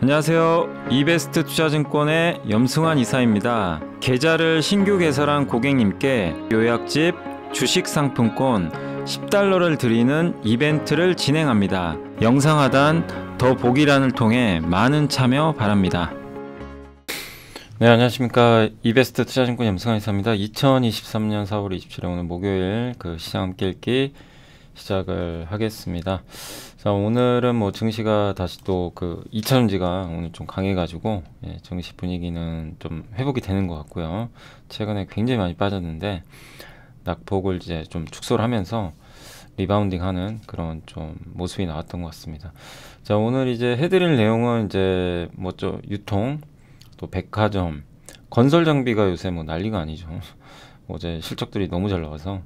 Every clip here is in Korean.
안녕하세요. 이베스트 투자증권의 염승환 이사입니다. 계좌를 신규 개설한 고객님께 요약집, 주식상품권, 10달러를 드리는 이벤트를 진행합니다. 영상 하단 더 보기란을 통해 많은 참여 바랍니다. 네, 안녕하십니까. 이베스트 투자증권 염승환 이사입니다. 2023년 4월 27일 오늘 목요일 그 시장 함께 읽기 시작을 하겠습니다. 자, 오늘은 뭐 증시가 다시 또그 2차전지가 오늘 좀 강해가지고, 예, 증시 분위기는 좀 회복이 되는 것 같고요. 최근에 굉장히 많이 빠졌는데, 낙폭을 이제 좀 축소를 하면서 리바운딩 하는 그런 좀 모습이 나왔던 것 같습니다. 자, 오늘 이제 해드릴 내용은 이제 뭐좀 유통, 또 백화점, 건설 장비가 요새 뭐 난리가 아니죠. 어제 실적들이 너무 잘 나와서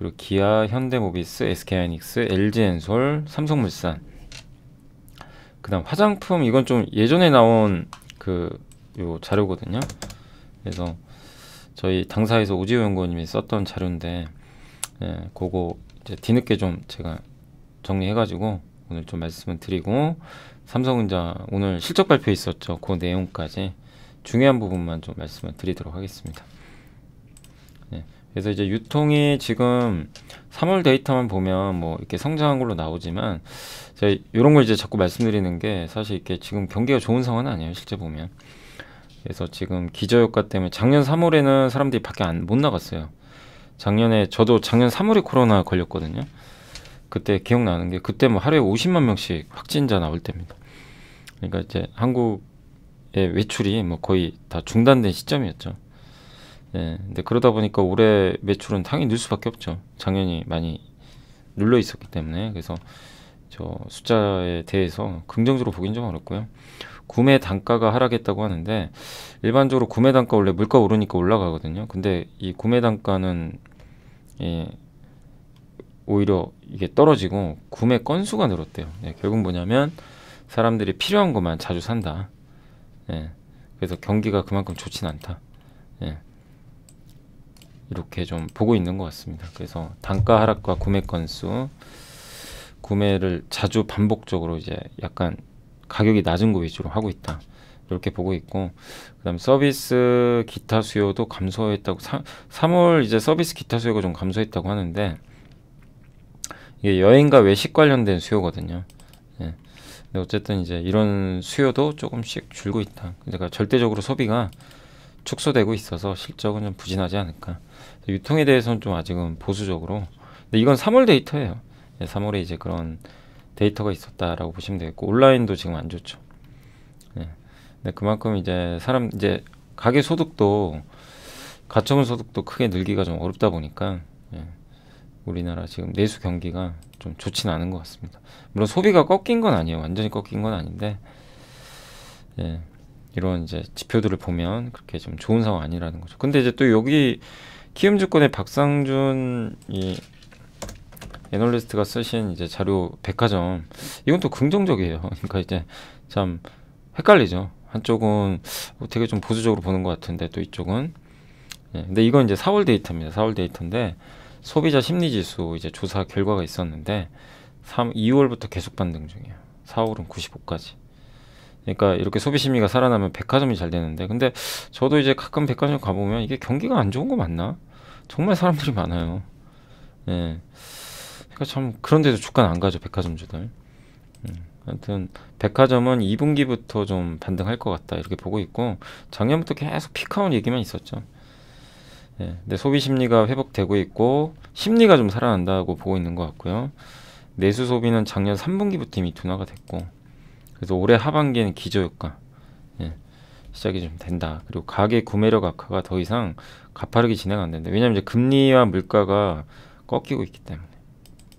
그리고 기아, 현대모비스, SK하이닉스, LG엔솔, 삼성물산 그 다음 화장품 이건 좀 예전에 나온 그 요 자료거든요 그래서 저희 당사에서 오지호 연구원님이 썼던 자료인데 예, 그거 이제 뒤늦게 좀 제가 정리해가지고 오늘 좀 말씀을 드리고 삼성전자 오늘 실적 발표 있었죠 그 내용까지 중요한 부분만 좀 말씀을 드리도록 하겠습니다 그래서 이제 유통이 지금 3월 데이터만 보면 뭐 이렇게 성장한 걸로 나오지만 제가 이런 걸 이제 자꾸 말씀드리는 게 사실 이렇게 지금 경기가 좋은 상황은 아니에요 실제 보면 그래서 지금 기저효과 때문에 작년 3월에는 사람들이 밖에 안, 못 나갔어요 작년에 저도 작년 3월에 코로나 걸렸거든요 그때 기억나는 게 그때 뭐 하루에 50만 명씩 확진자 나올 때입니다 그러니까 이제 한국의 외출이 뭐 거의 다 중단된 시점이었죠 예. 근데 그러다 보니까 올해 매출은 당연히 늘 수밖에 없죠. 작년이 많이 눌려 있었기 때문에 그래서 저 숫자에 대해서 긍정적으로 보긴 좀 어렵고요. 구매 단가가 하락했다고 하는데 일반적으로 구매 단가 원래 물가 오르니까 올라가거든요. 근데 이 구매 단가는 예, 오히려 이게 떨어지고 구매 건수가 늘었대요. 예, 결국 뭐냐면 사람들이 필요한 것만 자주 산다. 예, 그래서 경기가 그만큼 좋진 않다. 예. 이렇게 좀 보고 있는 것 같습니다. 그래서 단가 하락과 구매 건수, 구매를 자주 반복적으로 이제 약간 가격이 낮은 거 위주로 하고 있다. 이렇게 보고 있고 그다음 서비스 기타 수요도 감소했다고 사, 3월 이제 서비스 기타 수요가 좀 감소했다고 하는데 이게 여행과 외식 관련된 수요거든요. 예. 근데 어쨌든 이제 이런 수요도 조금씩 줄고 있다. 그러니까 절대적으로 소비가 축소되고 있어서 실적은 좀 부진하지 않을까. 유통에 대해서는 좀 아직은 보수적으로. 근데 이건 3월 데이터예요. 3월에 예, 이제 그런 데이터가 있었다라고 보시면 되겠고 온라인도 지금 안 좋죠. 네. 근데 그만큼 이제 사람 이제 가계 소득도 가처분 소득도 크게 늘기가 좀 어렵다 보니까 예. 우리나라 지금 내수 경기가 좀 좋진 않은 것 같습니다. 물론 소비가 꺾인 건 아니에요. 완전히 꺾인 건 아닌데 예. 이런 이제 지표들을 보면 그렇게 좀 좋은 상황 아니라는 거죠. 근데 이제 또 여기 키움증권의 박상준 이 애널리스트가 쓰신 이제 자료 백화점 이건 또 긍정적이에요. 그러니까 이제 참 헷갈리죠. 한쪽은 되게 좀 보수적으로 보는 것 같은데 또 이쪽은 예, 근데 이건 이제 4월 데이터입니다. 4월 데이터인데 소비자 심리지수 이제 조사 결과가 있었는데 3, 2월부터 계속 반등 중이에요. 4월은 95까지. 그러니까 이렇게 소비 심리가 살아나면 백화점이 잘 되는데 근데 저도 이제 가끔 백화점 가보면 이게 경기가 안 좋은 거 맞나? 정말 사람들이 많아요. 예. 그러니까 참 그런데도 주가는 안 가죠 백화점 주들. 음. 아무튼 백화점은 2분기부터 좀 반등할 것 같다 이렇게 보고 있고 작년부터 계속 피카운 얘기만 있었죠. 예, 근데 소비 심리가 회복되고 있고 심리가 좀 살아난다고 보고 있는 것 같고요. 내수 소비는 작년 3분기부터 이미 둔화가 됐고 그래서 올해 하반기에는 기저효과 시작이 좀 된다. 그리고 가계 구매력 악화가 더 이상 가파르게 진행 안 된다. 왜냐하면 이제 금리와 물가가 꺾이고 있기 때문에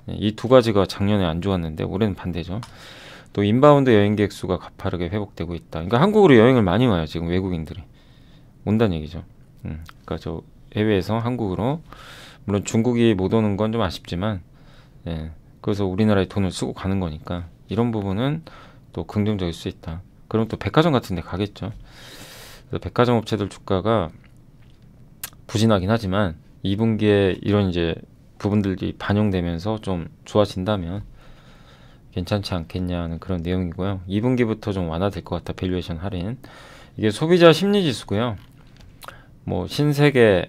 네, 이두 가지가 작년에 안 좋았는데 올해는 반대죠. 또 인바운드 여행객 수가 가파르게 회복되고 있다. 그러니까 한국으로 여행을 많이 와요 지금 외국인들이 온다는 얘기죠. 음, 그러니까 저 해외에서 한국으로 물론 중국이 못 오는 건 좀 아쉽지만 예, 그래서 우리나라에 돈을 쓰고 가는 거니까 이런 부분은 또 긍정적일 수 있다. 그럼 또 백화점 같은 데 가겠죠. 그래서 백화점 업체들 주가가 부진하긴 하지만 2분기에 이런 이제 부분들이 반영되면서 좀 좋아진다면 괜찮지 않겠냐는 그런 내용이고요. 2분기부터 좀 완화될 것 같다. 밸류에이션 할인. 이게 소비자 심리지수고요. 뭐 신세계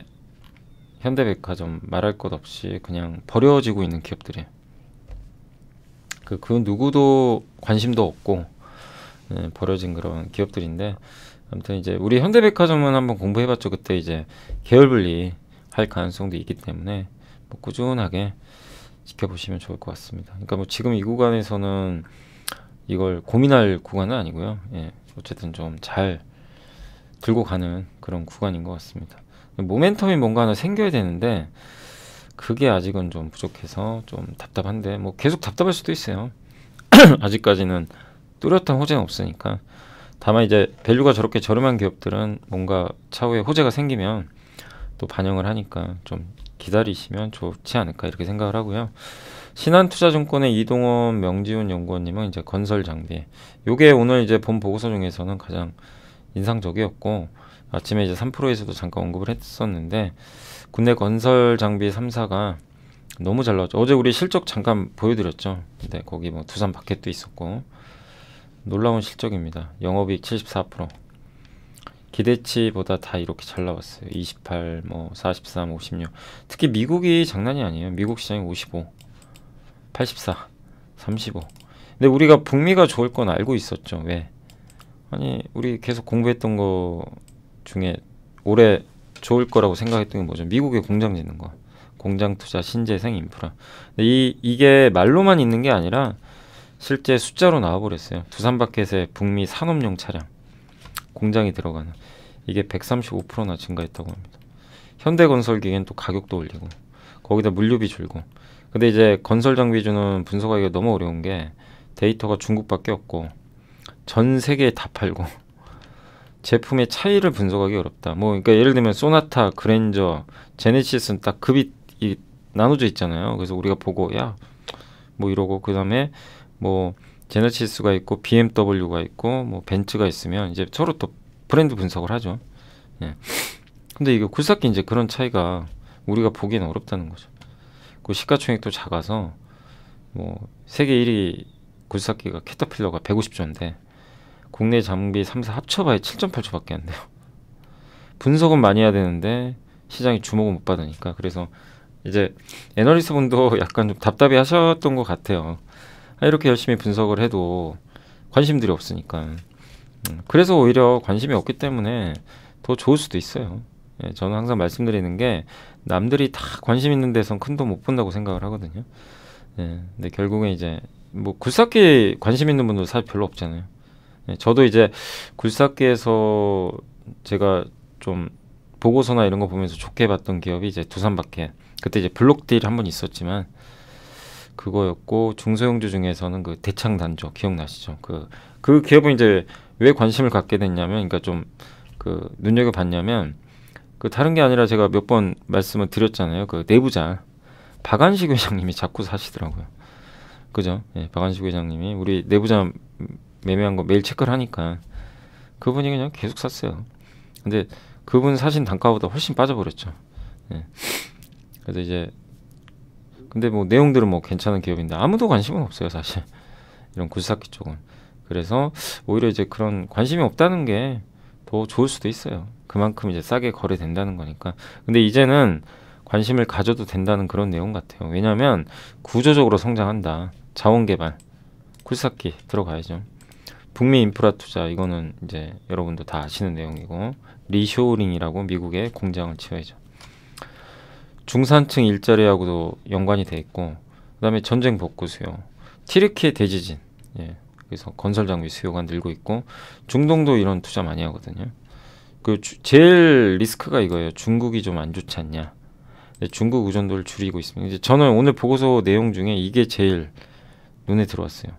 현대백화점 말할 것 없이 그냥 버려지고 있는 기업들이에요. 그, 그 누구도 관심도 없고 예, 버려진 그런 기업들인데 아무튼 이제 우리 현대백화점은 한번 공부해봤죠 그때 이제 계열분리 할 가능성도 있기 때문에 뭐 꾸준하게 지켜보시면 좋을 것 같습니다. 그러니까 뭐 지금 이 구간에서는 이걸 고민할 구간은 아니고요. 예, 어쨌든 좀 잘 들고 가는 그런 구간인 것 같습니다. 모멘텀이 뭔가 하나 생겨야 되는데 그게 아직은 좀 부족해서 좀 답답한데 뭐 계속 답답할 수도 있어요. 아직까지는 뚜렷한 호재는 없으니까 다만 이제 밸류가 저렇게 저렴한 기업들은 뭔가 차후에 호재가 생기면 또 반영을 하니까 좀 기다리시면 좋지 않을까 이렇게 생각을 하고요. 신한투자증권의 이동원 명지훈 연구원님은 이제 건설 장비. 요게 오늘 이제 본 보고서 중에서는 가장 인상적이었고 아침에 이제 3%에서도 잠깐 언급을 했었는데 국내 건설 장비 3사가 너무 잘 나왔죠. 어제 우리 실적 잠깐 보여드렸죠. 근데 네, 거기 뭐 두산 바켓도 있었고 놀라운 실적입니다. 영업이익 74% 기대치보다 다 이렇게 잘 나왔어요. 28, 뭐 43, 56 특히 미국이 장난이 아니에요. 미국 시장이 55, 84, 35 근데 우리가 북미가 좋을 건 알고 있었죠. 왜? 아니 우리 계속 공부했던 거 중에 올해 좋을 거라고 생각했던 게 뭐죠? 미국에 공장 짓는 거 공장 투자 신재생 인프라 근데 이, 이게 말로만 있는 게 아니라 실제 숫자로 나와버렸어요. 두산바켓의 북미 산업용 차량 공장이 들어가는 이게 135%나 증가했다고 합니다. 현대건설기계는 또 가격도 올리고 거기다 물류비 줄고 근데 이제 건설 장비주는 분석하기가 너무 어려운 게 데이터가 중국밖에 없고 전 세계에 다 팔고 제품의 차이를 분석하기 어렵다. 뭐 그러니까 예를 들면 소나타, 그랜저, 제네시스는 딱 급이 나눠져 있잖아요. 그래서 우리가 보고 야 뭐 이러고 그다음에 뭐제너시스가 있고 BMW가 있고 뭐 벤츠가 있으면 이제 서로 또 브랜드 분석을 하죠. 예. 근데 이게 굴삭기 이제 그런 차이가 우리가 보기는 어렵다는 거죠. 그 시가총액도 작아서 뭐 세계 1위 굴삭기가 캐터필러가 150조인데 국내 장비 3사 합쳐봐야 7.8조밖에 안 돼요. 분석은 많이 해야 되는데 시장이 주목을 못 받으니까 그래서 이제 애널리스트분도 약간 좀 답답해 하셨던 것 같아요. 이렇게 열심히 분석을 해도 관심들이 없으니까. 음, 그래서 오히려 관심이 없기 때문에 더 좋을 수도 있어요. 예, 저는 항상 말씀드리는 게 남들이 다 관심 있는 데선 큰돈 못 본다고 생각을 하거든요. 예, 근데 결국엔 이제 뭐 굴삭기 관심 있는 분들 사실 별로 없잖아요. 예, 저도 이제 굴삭기에서 제가 좀 보고서나 이런 거 보면서 좋게 봤던 기업이 이제 두산밖에 그때 이제 블록딜 한 번 있었지만 그거였고 중소형주 중에서는 그 대창 단조 기억나시죠? 그그 그 기업은 이제 왜 관심을 갖게 됐냐면 그러니까 좀 그 눈여겨 봤냐면 그 다른 게 아니라 제가 몇 번 말씀을 드렸잖아요. 그 내부자 박한식 회장님이 자꾸 사시더라고요. 그죠? 예, 박한식 회장님이 우리 내부자 매매한 거 매일 체크를 하니까 그분이 그냥 계속 샀어요. 근데 그분 사신 단가보다 훨씬 빠져버렸죠. 예. 그래서 이제 근데 뭐 내용들은 뭐 괜찮은 기업인데 아무도 관심은 없어요 사실 이런 굴삭기 쪽은 그래서 오히려 이제 그런 관심이 없다는 게 더 좋을 수도 있어요 그만큼 이제 싸게 거래된다는 거니까 근데 이제는 관심을 가져도 된다는 그런 내용 같아요 왜냐하면 구조적으로 성장한다 자원개발 굴삭기 들어가야죠 북미 인프라 투자 이거는 이제 여러분도 다 아시는 내용이고 리쇼링이라고 미국의 공장을 지어야죠 중산층 일자리하고도 연관이 돼 있고 그다음에 전쟁 복구 수요, 티르키의 대지진, 예, 그래서 건설 장비 수요가 늘고 있고 중동도 이런 투자 많이 하거든요. 그 주, 제일 리스크가 이거예요. 중국이 좀 안 좋지 않냐. 네, 중국 의존도를 줄이고 있습니다. 이제 저는 오늘 보고서 내용 중에 이게 제일 눈에 들어왔어요.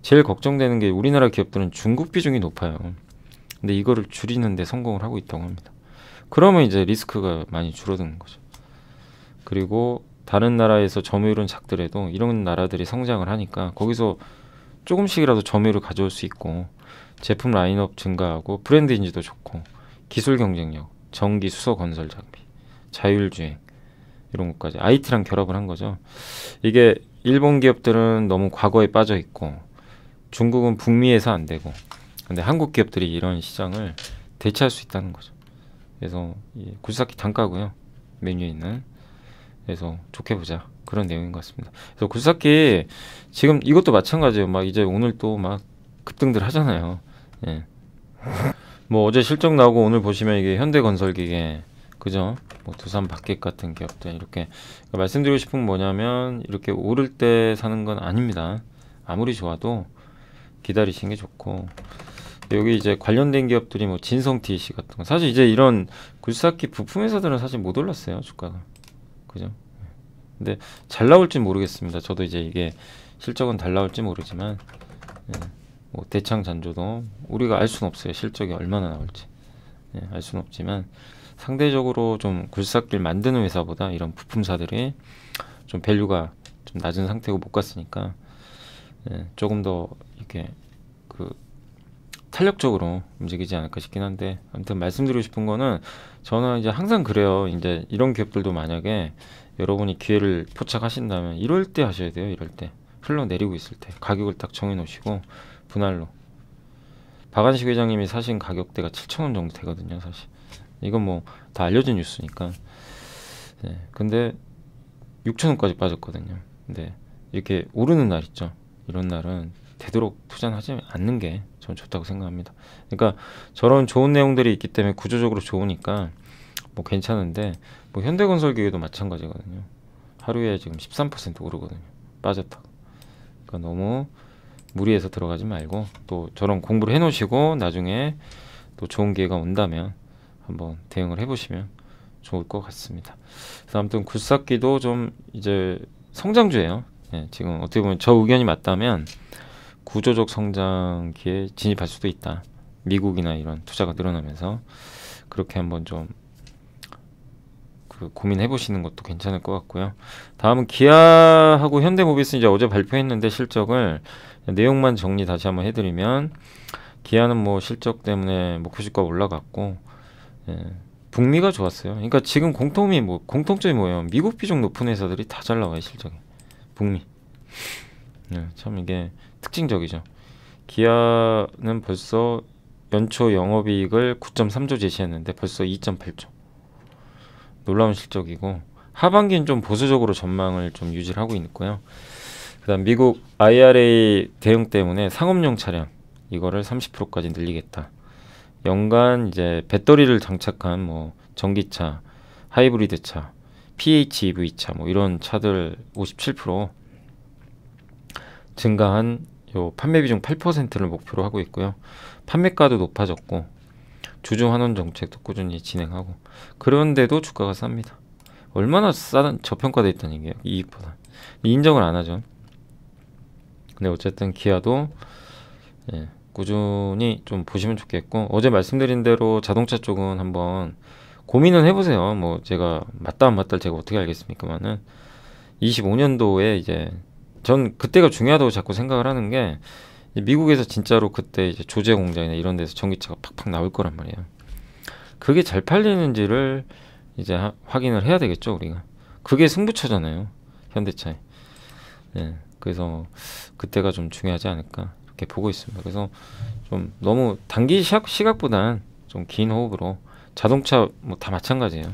제일 걱정되는 게 우리나라 기업들은 중국 비중이 높아요. 근데 이거를 줄이는데 성공을 하고 있다고 합니다. 그러면 이제 리스크가 많이 줄어드는 거죠. 그리고 다른 나라에서 점유율은 작더라도 이런 나라들이 성장을 하니까 거기서 조금씩이라도 점유율을 가져올 수 있고 제품 라인업 증가하고 브랜드 인지도 좋고 기술 경쟁력, 전기 수소 건설 장비, 자율주행 이런 것까지 IT랑 결합을 한 거죠. 이게 일본 기업들은 너무 과거에 빠져 있고 중국은 북미에서 안 되고 근데 한국 기업들이 이런 시장을 대체할 수 있다는 거죠. 그래서 예, 굴사기 단가고요. 메뉴에 있는 그래서 좋게 보자 그런 내용인 것 같습니다. 그래서 굴삭기 지금 이것도 마찬가지예요. 막 이제 오늘 또 막 급등들 하잖아요. 예. 뭐 어제 실적 나오고 오늘 보시면 이게 현대건설기계 그죠? 뭐 두산 밖에 같은 기업들 이렇게 그러니까 말씀드리고 싶은 뭐냐면 이렇게 오를 때 사는 건 아닙니다. 아무리 좋아도 기다리시는 게 좋고 여기 이제 관련된 기업들이 뭐 진성 TEC 같은 거 사실 이제 이런 굴삭기 부품 회사들은 사실 못 올랐어요 주가가 그죠? 근데 잘 나올지 모르겠습니다. 저도 이제 이게 실적은 잘 나올지 모르지만 예, 뭐 대창 잔조도 우리가 알 수는 없어요. 실적이 얼마나 나올지 예, 알 수는 없지만 상대적으로 좀 굴삭길 만드는 회사보다 이런 부품사들이 좀 밸류가 좀 낮은 상태고 못 갔으니까 예, 조금 더 이렇게 그 탄력적으로 움직이지 않을까 싶긴 한데 아무튼 말씀드리고 싶은 거는 저는 이제 항상 그래요. 이제 이런 기업들도 만약에 여러분이 기회를 포착하신다면 이럴 때 하셔야 돼요. 이럴 때 흘러내리고 있을 때 가격을 딱 정해놓으시고 분할로 박한식 회장님이 사신 가격대가 7천원 정도 되거든요. 사실 이건 뭐 다 알려진 뉴스니까 네, 근데 6천원까지 빠졌거든요. 근데 이렇게 오르는 날 있죠. 이런 날은 되도록 투자는 하지 않는 게 저는 좋다고 생각합니다. 그러니까 저런 좋은 내용들이 있기 때문에 구조적으로 좋으니까 뭐 괜찮은데 뭐 현대건설 기회도 마찬가지거든요. 하루에 지금 13% 오르거든요. 빠졌다. 그러니까 너무 무리해서 들어가지 말고 또 저런 공부를 해놓으시고 나중에 또 좋은 기회가 온다면 한번 대응을 해보시면 좋을 것 같습니다. 그래서 아무튼 굴삭기도 좀 이제 성장주예요. 예, 지금 어떻게 보면 저 의견이 맞다면 구조적 성장기에 진입할 수도 있다. 미국이나 이런 투자가 늘어나면서 그렇게 한번 좀그 고민해 보시는 것도 괜찮을 것 같고요. 다음은 기아하고 현대모비스 이제 어제 발표했는데 실적을 내용만 정리 다시 한번 해드리면 기아는 뭐 실적 때문에 목표주가 뭐 올라갔고 예, 북미가 좋았어요. 그러니까 지금 공통이 뭐 공통점이 뭐예요? 미국 비중 높은 회사들이 다 잘 나와요 실적이. 북미. 예, 참 이게 특징적이죠. 기아는 벌써 연초 영업이익을 9.3조 제시했는데 벌써 2.8조. 놀라운 실적이고 하반기는 좀 보수적으로 전망을 좀 유지를 하고 있고요. 그다음 미국 IRA 대응 때문에 상업용 차량 이거를 30%까지 늘리겠다. 연간 이제 배터리를 장착한 뭐 전기차, 하이브리드 e 차, PHEV 차뭐 이런 차들 57% 증가한 요 판매 비중 8%를 목표로 하고 있고요. 판매가도 높아졌고 주주 환원 정책도 꾸준히 진행하고 그런데도 주가가 쌉니다. 얼마나 싸 저평가돼 있다는 얘기예요. 이익보다 인정을 안 하죠. 근데 어쨌든 기아도 예, 꾸준히 좀 보시면 좋겠고 어제 말씀드린 대로 자동차 쪽은 한번 고민은 해보세요. 뭐 제가 맞다 안 맞다 제가 어떻게 알겠습니까만은 25년도에 이제 전 그때가 중요하다고 자꾸 생각을 하는 게 미국에서 진짜로 그때 이제 조제 공장이나 이런 데서 전기차가 팍팍 나올 거란 말이에요. 그게 잘 팔리는지를 이제 하, 확인을 해야 되겠죠 우리가. 그게 승부처잖아요 현대차에. 네, 그래서 그때가 좀 중요하지 않을까 이렇게 보고 있습니다. 그래서 좀 너무 단기 시각, 시각보단 좀 긴 호흡으로 자동차 뭐 다 마찬가지예요.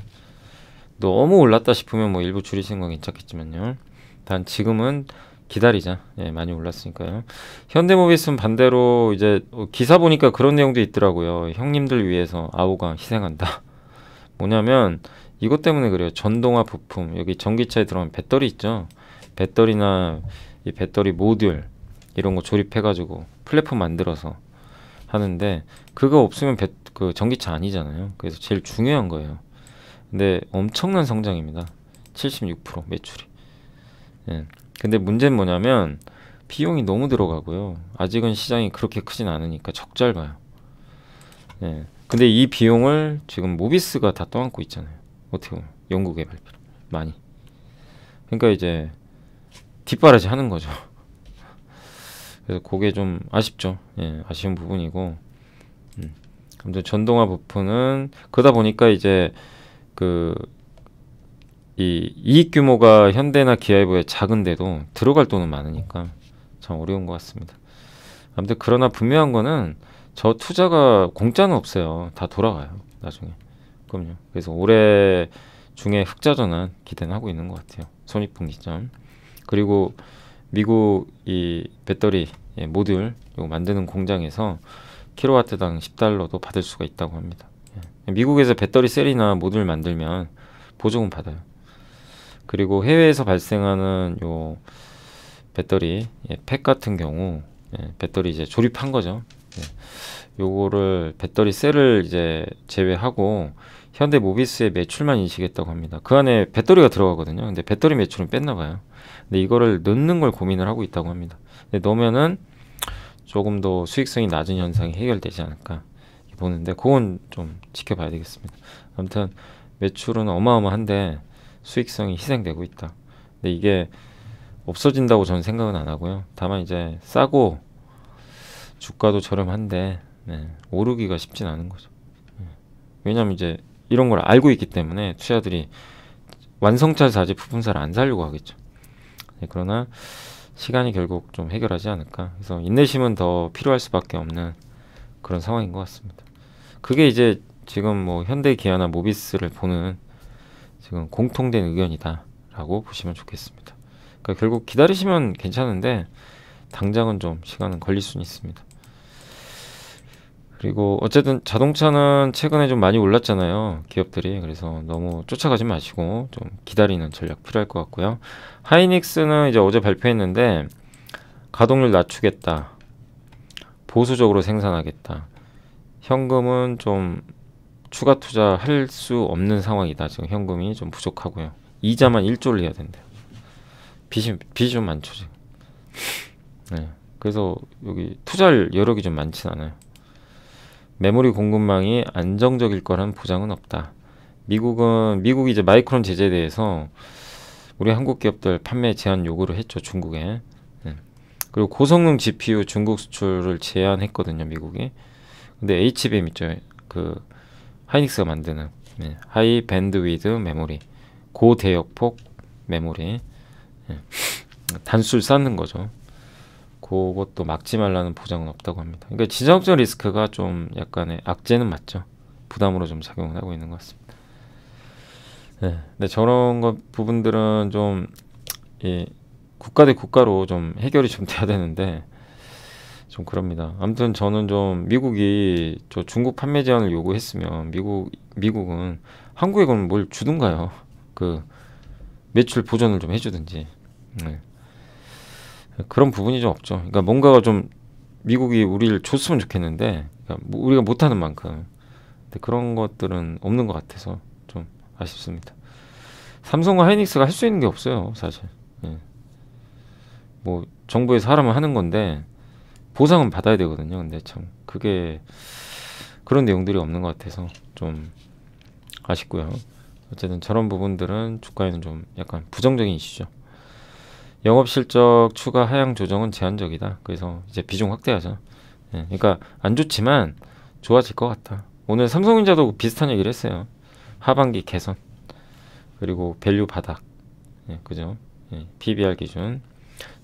너무 올랐다 싶으면 뭐 일부 줄이시는 건 괜찮겠지만요. 단 지금은 기다리자. 예, 많이 올랐으니까요. 현대모비스는 반대로 이제 기사 보니까 그런 내용도 있더라고요. 형님들 위해서 아오가 희생한다. 뭐냐면 이것 때문에 그래요. 전동화 부품 여기 전기차에 들어간 배터리 있죠. 배터리나 이 배터리 모듈 이런 거 조립해가지고 플랫폼 만들어서 하는데 그거 없으면 배, 그 전기차 아니잖아요. 그래서 제일 중요한 거예요. 근데 엄청난 성장입니다. 76% 매출이. 예. 근데 문제는 뭐냐면 비용이 너무 들어가고요. 아직은 시장이 그렇게 크진 않으니까 적절봐요. 예. 네. 근데 이 비용을 지금 모비스가 다 떠안고 있잖아요. 어떻게 보면 영국의 발표 많이. 그러니까 이제 뒷바라지 하는 거죠. 그래서 그게 좀 아쉽죠. 예, 아쉬운 부분이고. 음. 아무튼 전동화 부품은 그러다 보니까 이제 그이 이익 규모가 현대나 기아에보에 작은데도 들어갈 돈은 많으니까 참 어려운 것 같습니다. 아무튼 그러나 분명한 거는 저 투자가 공짜는 없어요. 다 돌아가요. 나중에. 그럼요. 그래서 올해 중에 흑자 전환 기대는 하고 있는 것 같아요. 손익분기점. 그리고 미국 이 배터리 예, 모듈 만드는 공장에서 킬로와트당 10달러도 받을 수가 있다고 합니다. 예. 미국에서 배터리 셀이나 모듈 만들면 보조금 받아요. 그리고 해외에서 발생하는 요 배터리 예, 팩 같은 경우 예, 배터리 이제 조립한 거죠. 예, 요거를 배터리 셀을 이제 제외하고 현대 모비스의 매출만 인식했다고 합니다. 그 안에 배터리가 들어가거든요. 근데 배터리 매출은 뺐나 봐요. 근데 이거를 넣는 걸 고민을 하고 있다고 합니다. 근데 넣으면은 조금 더 수익성이 낮은 현상이 해결되지 않을까 보는데 그건 좀 지켜봐야 되겠습니다. 아무튼 매출은 어마어마한데 수익성이 희생되고 있다. 근데 이게 없어진다고 저는 생각은 안 하고요. 다만 이제 싸고 주가도 저렴한데 네, 오르기가 쉽진 않은 거죠. 네. 왜냐하면 이제 이런 걸 알고 있기 때문에 투자들이 완성차 사지 부품사를 안 살려고 하겠죠. 네, 그러나 시간이 결국 좀 해결하지 않을까. 그래서 인내심은 더 필요할 수밖에 없는 그런 상황인 것 같습니다. 그게 이제 지금 뭐 현대기아나 모비스를 보는 지금 공통된 의견이다라고 보시면 좋겠습니다. 그러니까 결국 기다리시면 괜찮은데 당장은 좀 시간은 걸릴 수는 있습니다. 그리고 어쨌든 자동차는 최근에 좀 많이 올랐잖아요. 기업들이. 그래서 너무 쫓아가지 마시고 좀 기다리는 전략 필요할 것 같고요. 하이닉스는 이제 어제 발표했는데 가동률 낮추겠다. 보수적으로 생산하겠다. 현금은 좀 추가 투자할 수 없는 상황이다. 지금 현금이 좀 부족하고요. 이자만 1조를 해야 된대요. 빚이 빚이 좀 많죠 지금. 네. 그래서 여기 투자할 여력이 좀 많진 않아요. 메모리 공급망이 안정적일 거라는 보장은 없다. 미국은 미국이 이제 마이크론 제재에 대해서 우리 한국 기업들 판매 제한 요구를 했죠 중국에. 네. 그리고 고성능 GPU 중국 수출을 제한했거든요 미국이. 근데 HBM 있죠 그 하이닉스가 만드는 네. 하이 밴드위드 메모리 고대역폭 메모리 네. 단수를 쌓는 거죠 그것도 막지 말라는 보장은 없다고 합니다 그러니까 지정적 리스크가 좀 약간의 악재는 맞죠 부담으로 좀 작용을 하고 있는 것 같습니다 네, 네 저런 것 부분들은 좀 예, 국가 대 국가로 좀 해결이 좀 돼야 되는데 좀 그럽니다. 아무튼 저는 좀 미국이 저 중국 판매 제한을 요구했으면 미국 미국은 한국에 그럼 뭘 주든가요? 그 매출 보전을 좀 해주든지 네. 그런 부분이 좀 없죠. 그러니까 뭔가가 좀 미국이 우리를 줬으면 좋겠는데 그러니까 뭐 우리가 못하는 만큼 그런 것들은 없는 것 같아서 좀 아쉽습니다. 삼성과 하이닉스가 할 수 있는 게 없어요, 사실. 예. 뭐 정부에서 하라면 하는 건데 보상은 받아야 되거든요. 근데 참 그게 그런 내용들이 없는 것 같아서 좀 아쉽고요. 어쨌든 저런 부분들은 주가에는 좀 약간 부정적인 이슈죠. 영업실적 추가 하향 조정은 제한적이다. 그래서 이제 비중 확대하자. 예, 그러니까 안 좋지만 좋아질 것 같다. 오늘 삼성전자도 비슷한 얘기를 했어요. 하반기 개선 그리고 밸류 바닥 예, 그죠? 예, PBR 기준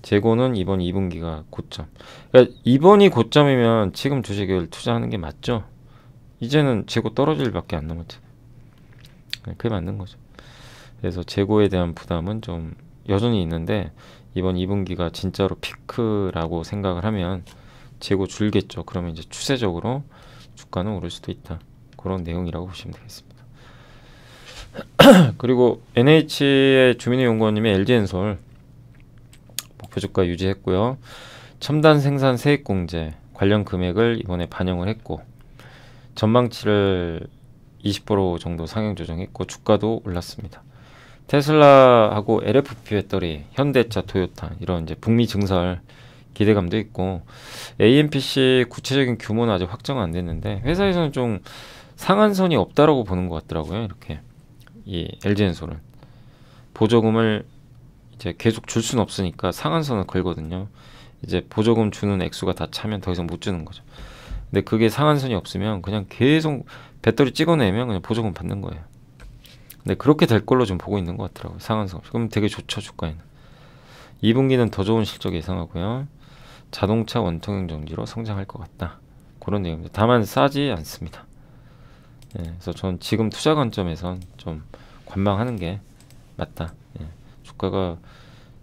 재고는 이번 2분기가 고점. 그러니까 이번이 고점이면 지금 주식을 투자하는 게 맞죠? 이제는 재고 떨어질 밖에 안 남았죠. 네, 그게 맞는 거죠. 그래서 재고에 대한 부담은 좀 여전히 있는데 이번 2분기가 진짜로 피크라고 생각을 하면 재고 줄겠죠. 그러면 이제 추세적으로 주가는 오를 수도 있다. 그런 내용이라고 보시면 되겠습니다. 그리고 NH의 주민의 연구원님의 LG엔솔 보조가 유지했고요. 첨단 생산 세액 공제 관련 금액을 이번에 반영을 했고 전망치를 20% 정도 상향 조정했고 주가도 올랐습니다. 테슬라하고 LFP 배터리, 현대차, 토요타 이런 이제 북미 증설 기대감도 있고 AMPC 구체적인 규모는 아직 확정 안 됐는데 회사에서는 좀 상한선이 없다라고 보는 것 같더라고요. 이렇게 이 LG 엔솔은 보조금을 이제 계속 줄 수는 없으니까 상한선을 걸거든요. 이제 보조금 주는 액수가 다 차면 더 이상 못 주는 거죠. 근데 그게 상한선이 없으면 그냥 계속 배터리 찍어내면 그냥 보조금 받는 거예요. 근데 그렇게 될 걸로 좀 보고 있는 것 같더라고요. 상한선 없이. 그럼 되게 좋죠, 주가에는. 2분기는 더 좋은 실적 예상하고요. 자동차 원통형 정지로 성장할 것 같다. 그런 내용입니다 다만 싸지 않습니다. 예, 그래서 전 지금 투자 관점에선 좀 관망하는 게 맞다. 예. 주가가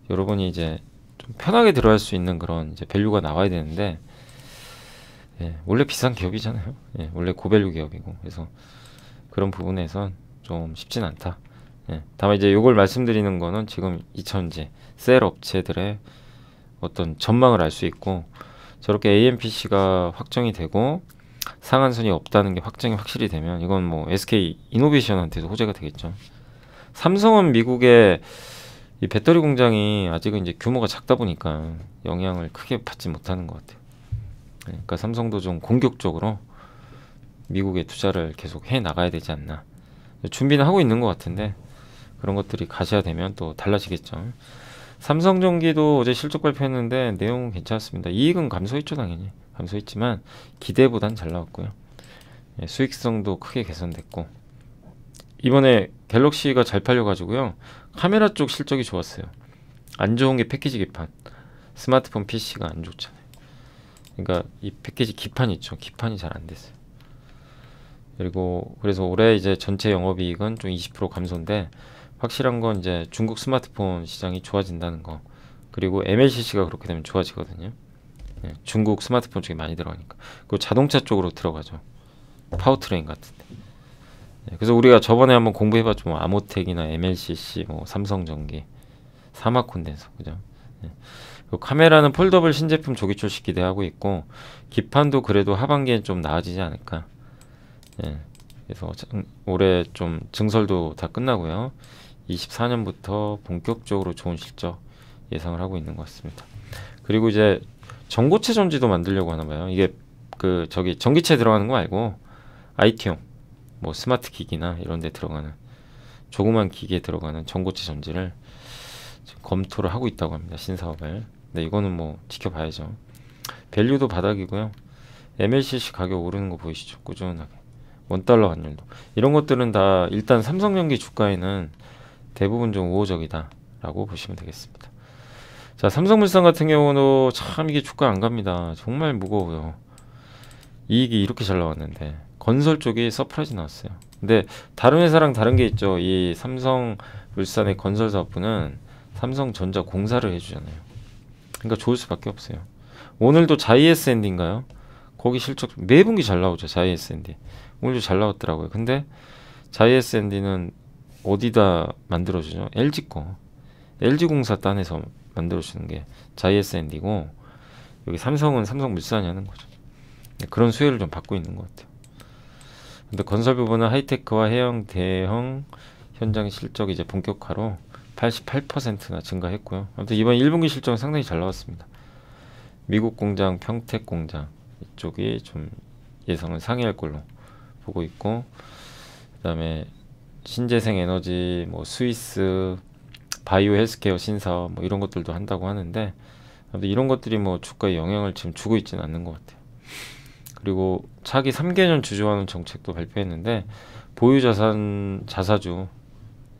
여러분이 이제 좀 편하게 들어갈 수 있는 그런 이제 밸류가 나와야 되는데 예, 원래 비싼 기업이잖아요. 예, 원래 고밸류 기업이고 그래서 그런 부분에선 좀 쉽진 않다. 예, 다만 이제 이걸 말씀드리는 거는 지금 2000제 셀 업체들의 어떤 전망을 알 수 있고 저렇게 AMPC가 확정이 되고 상한선이 없다는 게 확정이 확실히 되면 이건 뭐 SK 이노베이션한테도 호재가 되겠죠. 삼성은 미국의 이 배터리 공장이 아직은 이제 규모가 작다 보니까 영향을 크게 받지 못하는 것 같아요. 네, 그러니까 삼성도 좀 공격적으로 미국에 투자를 계속 해 나가야 되지 않나. 준비는 하고 있는 것 같은데 그런 것들이 가시화되면 또 달라지겠죠. 삼성전기도 어제 실적 발표했는데 내용은 괜찮았습니다. 이익은 감소했죠 당연히 감소했지만 기대보단 잘 나왔고요. 예, 수익성도 크게 개선됐고 이번에 갤럭시가 잘 팔려가지고요. 카메라 쪽 실적이 좋았어요. 안 좋은 게 패키지 기판. 스마트폰 PC가 안 좋잖아요. 그러니까 이 패키지 기판 있죠. 기판이 잘 안 됐어요. 그리고 그래서 올해 이제 전체 영업이익은 좀 20% 감소인데 확실한 건 이제 중국 스마트폰 시장이 좋아진다는 거. 그리고 MLCC가 그렇게 되면 좋아지거든요. 예, 중국 스마트폰 쪽에 많이 들어가니까. 그리고 자동차 쪽으로 들어가죠. 파워트레인 같은데. 네, 그래서 우리가 저번에 한번 공부해봤죠. 뭐 아모텍이나 MLCC, 뭐 삼성전기, 사마 콘덴서, 그죠? 네. 그 카메라는 폴더블 신제품 조기 출시 기대하고 있고 기판도 그래도 하반기엔 좀 나아지지 않을까. 네. 그래서 올해 좀 증설도 다 끝나고요. 24년부터 본격적으로 좋은 실적 예상을 하고 있는 것 같습니다. 그리고 이제 전고체 전지도 만들려고 하나 봐요. 이게 그 저기 전기체 들어가는 거 말고 IT용 뭐 스마트 기기나 이런 데 들어가는 조그만 기계에 들어가는 전고체 전지를 검토를 하고 있다고 합니다. 신사업을. 근데 이거는 뭐 지켜봐야죠. 밸류도 바닥이고요. MLCC 가격 오르는 거 보이시죠? 꾸준하게. 원달러 환율도. 이런 것들은 다 일단 삼성전기 주가에는 대부분 좀 우호적이다. 라고 보시면 되겠습니다. 자, 삼성물산 같은 경우도 참 이게 주가 안 갑니다. 정말 무거워요. 이익이 이렇게 잘 나왔는데. 건설 쪽이 서프라이즈 나왔어요. 근데 다른 회사랑 다른 게 있죠. 이 삼성 울산의 건설 사업부는 삼성전자 공사를 해주잖아요. 그러니까 좋을 수밖에 없어요. 오늘도 자이에스 n 디인가요 거기 실적 매분기 잘 나오죠. 자이에스 n 디 오늘도 잘 나왔더라고요. 근데 자이에스 n 디는 어디다 만들어주죠? LG 거. LG 공사 딴에서 만들어주는 게자이에스 n 디고 여기 삼성은 삼성 물산이 하는 거죠. 네, 그런 수혜를 좀 받고 있는 것 같아요. 근데 건설 부분은 하이테크와 해양 대형 현장 실적 이제 이 본격화로 88%나 증가했고요. 아무튼 이번 1분기 실적은 상당히 잘 나왔습니다. 미국 공장, 평택 공장 이쪽이 좀 예상은 상회할 걸로 보고 있고 그다음에 신재생 에너지, 뭐 스위스, 바이오 헬스케어 신사업 뭐 이런 것들도 한다고 하는데 아무튼 이런 것들이 뭐 주가에 영향을 지금 주고 있지는 않는 것 같아요. 그리고 차기 3개년 주주환원 정책도 발표했는데 보유자산 자사주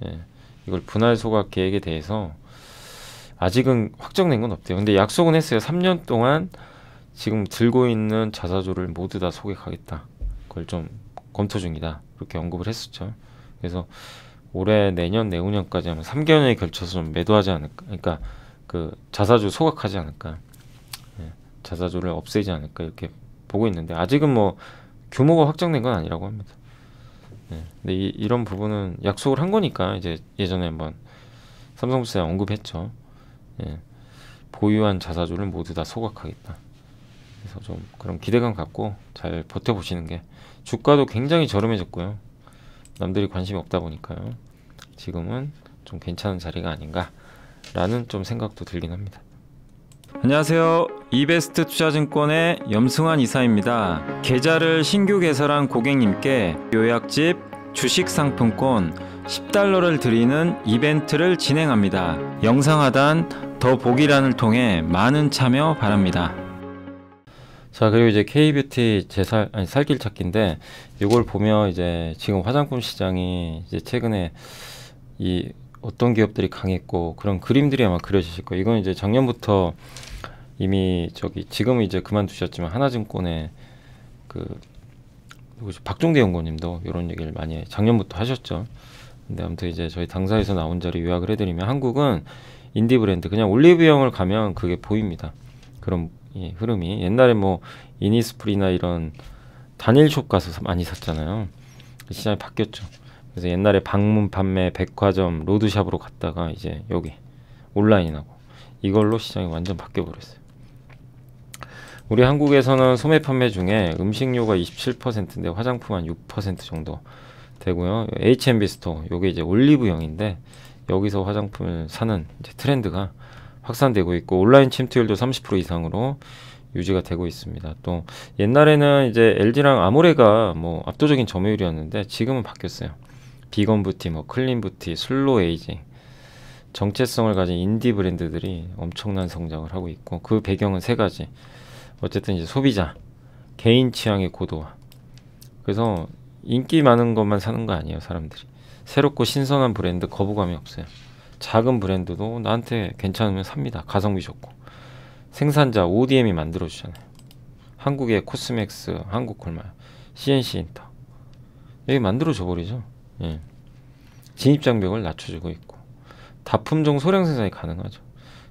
예, 이걸 분할 소각 계획에 대해서 아직은 확정된 건 없대요. 근데 약속은 했어요. 3년 동안 지금 들고 있는 자사주를 모두 다소각하겠다 그걸 좀 검토 중이다. 그렇게 언급을 했었죠. 그래서 올해 내년 내후년까지 하면 3개년에 걸쳐서 좀 매도하지 않을까. 그러니까 그 자사주 소각하지 않을까. 예, 자사주를 없애지 않을까 이렇게 보고 있는데 아직은 뭐 규모가 확정된 건 아니라고 합니다. 네. 근데 이, 런 부분은 약속을 한 거니까 이제 예전에 한번 삼성부스에 언급했죠. 예. 보유한 자사주를 모두 다 소각하겠다. 그래서 좀 그런 기대감 갖고 잘 버텨보시는 게 주가도 굉장히 저렴해졌고요. 남들이 관심이 없다 보니까요. 지금은 좀 괜찮은 자리가 아닌가라는 좀 생각도 들긴 합니다. 안녕하세요. 이베스트 투자증권의 염승환 이사입니다. 계좌를 신규 개설한 고객님께 요약집, 주식상품권, 10달러를 드리는 이벤트를 진행합니다. 영상 하단 더 보기란을 통해 많은 참여 바랍니다. 자 그리고 이제 K뷰티 제살 아니 살길 찾기인데 이걸 보면 이제 지금 화장품 시장이 이제 최근에 이 어떤 기업들이 강했고 그런 그림들이 아마 그려지실 거예요. 이건 이제 작년부터 이미 저기 지금은 이제 그만두셨지만 하나증권의 그 누구죠 박종대 연구원님도 이런 얘기를 많이 해. 작년부터 하셨죠. 근데 아무튼 이제 저희 당사에서 나온 자리 요약을 해드리면 한국은 인디 브랜드 그냥 올리브영을 가면 그게 보입니다. 그런 예, 흐름이 옛날에 뭐 이니스프리나 이런 단일숍 가서 많이 샀잖아요. 그 시장이 바뀌었죠. 그래서 옛날에 방문 판매 백화점 로드샵으로 갔다가 이제 여기 온라인하고 이걸로 시장이 완전 바뀌어 버렸어요. 우리 한국에서는 소매 판매 중에 음식료가 27%인데 화장품 한 6% 정도 되고요. H&B 스토어 요게 이제 올리브형인데 여기서 화장품을 사는 트렌드가 확산되고 있고 온라인 침투율도 30% 이상으로 유지가 되고 있습니다. 또 옛날에는 이제 LG랑 아모레가 뭐 압도적인 점유율이었는데 지금은 바뀌었어요. 비건 부티, 뭐 클린 부티, 슬로 에이징 정체성을 가진 인디 브랜드들이 엄청난 성장을 하고 있고 그 배경은 세 가지. 어쨌든 이제 소비자 개인 취향의 고도화 그래서 인기 많은 것만 사는 거 아니에요 사람들이 새롭고 신선한 브랜드 거부감이 없어요 작은 브랜드도 나한테 괜찮으면 삽니다 가성비 좋고 생산자 ODM이 만들어주잖아요 한국의 코스맥스 한국콜마 CNC인터 여기 만들어줘 버리죠 예. 진입장벽을 낮춰주고 있고 다품종 소량 생산이 가능하죠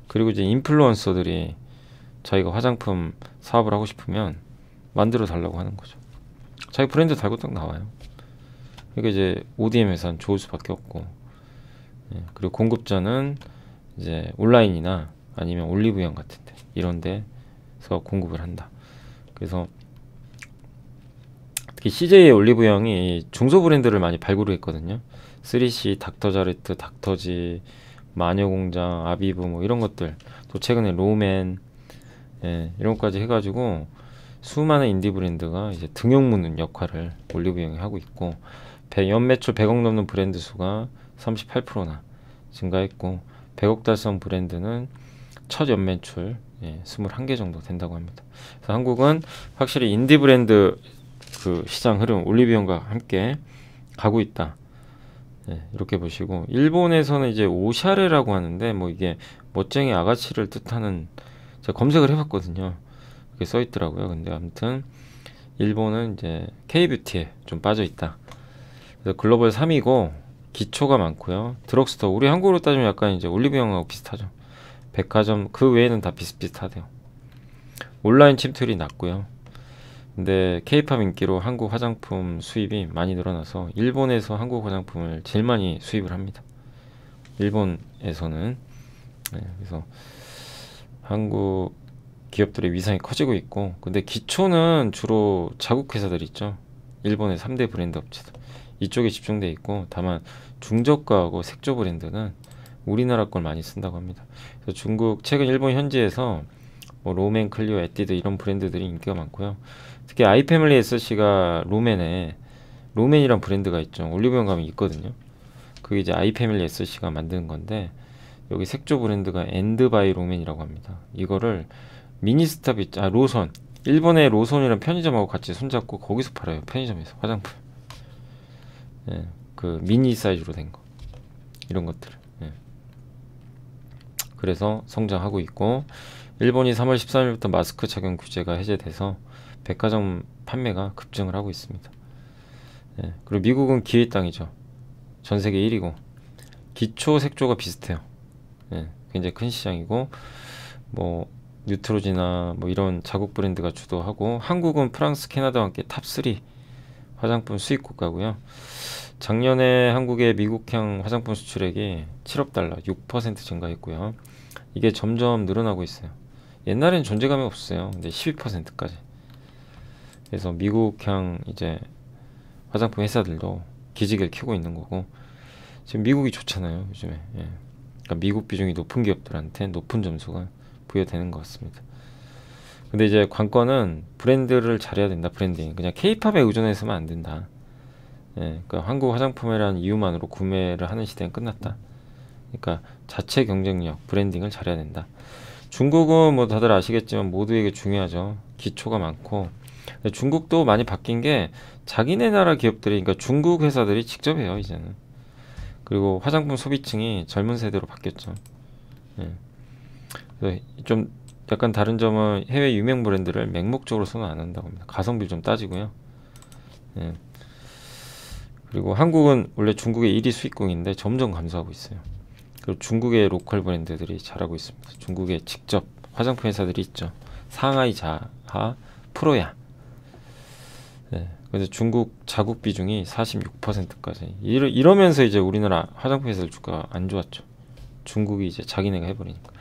그리고 이제 인플루언서들이 자기가 화장품 사업을 하고 싶으면 만들어 달라고 하는 거죠. 자기 브랜드 달고 딱 나와요. 그러니까 이제 ODM 회사는 좋을 수밖에 없고 예, 그리고 공급자는 이제 온라인이나 아니면 올리브영 같은데 이런데서 공급을 한다. 그래서 특히 c j 올리브영이 중소 브랜드를 많이 발굴을 했거든요. 3C, 닥터자르트, 닥터지, 마녀공장, 아비브 뭐 이런 것들 또 최근에 로맨 예, 이런 것까지 해가지고 수많은 인디 브랜드가 이제 등용무는 역할을 올리브영이 하고 있고 연매출 100억 넘는 브랜드 수가 38%나 증가했고 100억 달성 브랜드는 첫 연매출 예, 21개 정도 된다고 합니다. 그래서 한국은 확실히 인디 브랜드 그 시장 흐름 올리브영과 함께 가고 있다. 예, 이렇게 보시고 일본에서는 이제 오샤레라고 하는데 뭐 이게 멋쟁이 아가씨를 뜻하는 제가 검색을 해봤거든요. 그게 써 있더라고요. 근데 아무튼 일본은 이제 K-뷰티에 좀 빠져 있다. 그래서 글로벌 3위고 기초가 많고요. 드럭스터 우리 한국으로 따지면 약간 이제 올리브영하고 비슷하죠. 백화점 그 외에는 다 비슷비슷하대요. 온라인 침투율이 낮고요. 근데 k 팝 인기로 한국 화장품 수입이 많이 늘어나서 일본에서 한국 화장품을 제일 많이 수입을 합니다. 일본에서는 네, 그래서 한국 기업들의 위상이 커지고 있고 근데 기초는 주로 자국 회사들 있죠 일본의 3대 브랜드 업체들 이쪽에 집중돼 있고 다만 중저가하고 색조 브랜드는 우리나라 걸 많이 쓴다고 합니다 그래서 중국 최근 일본 현지에서 뭐 로맨, 클리오, 에뛰드 이런 브랜드들이 인기가 많고요 특히 아이패밀리 SC가 로맨에 로맨이란 브랜드가 있죠 올리브영 가면 있거든요 그게 이제 아이패밀리 SC가 만든 건데 여기 색조 브랜드가 엔드바이 로맨이라고 합니다. 이거를 미니스탑이 아 로선 일본의 로선이란 편의점하고 같이 손잡고 거기서 팔아요. 편의점에서 화장품. 예, 그 미니 사이즈로 된 거. 이런 것들. 예. 그래서 성장하고 있고 일본이 3월 13일부터 마스크 착용 규제가 해제돼서 백화점 판매가 급증을 하고 있습니다. 예. 그리고 미국은 기회 땅이죠. 전 세계 1위고 기초 색조가 비슷해요. 예, 굉장히 큰 시장이고 뭐 뉴트로지나 뭐 이런 자국 브랜드가 주도하고 한국은 프랑스, 캐나다와 함께 탑 3 화장품 수입 국가고요. 작년에 한국의 미국형 화장품 수출액이 7억 달러, 6% 증가했고요. 이게 점점 늘어나고 있어요. 옛날엔 존재감이 없어요. 근데 12%까지. 그래서 미국향 이제 화장품 회사들도 기지개를 켜고 있는 거고 지금 미국이 좋잖아요, 요즘에. 예. 그러니까 미국 비중이 높은 기업들한테 높은 점수가 부여되는 것 같습니다. 근데 이제 관건은 브랜드를 잘해야 된다 브랜딩 그냥 케이팝에 의존해서만 안 된다 예, 그러니까 한국 화장품이라는 이유만으로 구매를 하는 시대는 끝났다 그러니까 자체 경쟁력 브랜딩을 잘해야 된다 중국은 뭐 다들 아시겠지만 모두에게 중요하죠 기초가 많고 중국도 많이 바뀐 게 자기네 나라 기업들이 그러니까 중국 회사들이 직접 해요 이제는 그리고 화장품 소비층이 젊은 세대로 바뀌었죠. 예. 좀 약간 다른 점은 해외 유명 브랜드를 맹목적으로 선호 안 한다고 합니다. 가성비 좀 따지고요. 예. 그리고 한국은 원래 중국의 1위 수익국인데 점점 감소하고 있어요. 그리고 중국의 로컬 브랜드들이 잘하고 있습니다. 중국의 직접 화장품 회사들이 있죠. 상하이 자하 프로야. 예. 그래서 중국 자국 비중이 46%까지 이러, 이러면서 이제 우리나라 화장품회사서 주가 안 좋았죠 중국이 이제 자기네가 해버리니까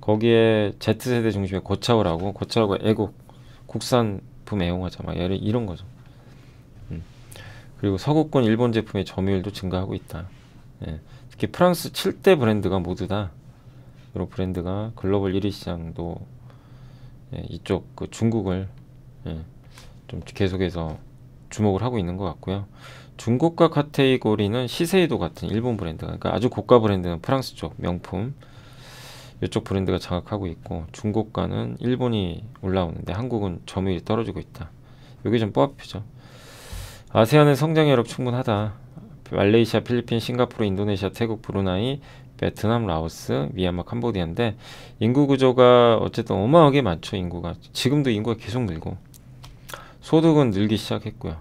거기에 Z세대 중심의 고차오라고 고차오가 애국 국산품 애용하자 막 이런 거죠 음. 그리고 서구권 일본 제품의 점유율도 증가하고 있다 예. 특히 프랑스 7대 브랜드가 모두 다 여러 브랜드가 글로벌 1위 시장도 예, 이쪽 그 중국을 예, 좀 계속해서 주목을 하고 있는 것 같고요. 중고가 카테고리는 시세이도 같은 일본 브랜드, 그러니까 아주 고가 브랜드는 프랑스 쪽 명품 이쪽 브랜드가 장악하고 있고 중고가는 일본이 올라오는데 한국은 점유율이 떨어지고 있다. 이게 좀뽑아이죠아세안은 성장 여력 충분하다. 말레이시아, 필리핀, 싱가포르, 인도네시아, 태국, 브루나이, 베트남, 라오스, 미얀마, 캄보디아인데 인구 구조가 어쨌든 어마하게 많죠. 인구가 지금도 인구가 계속 늘고 소득은 늘기 시작했고요.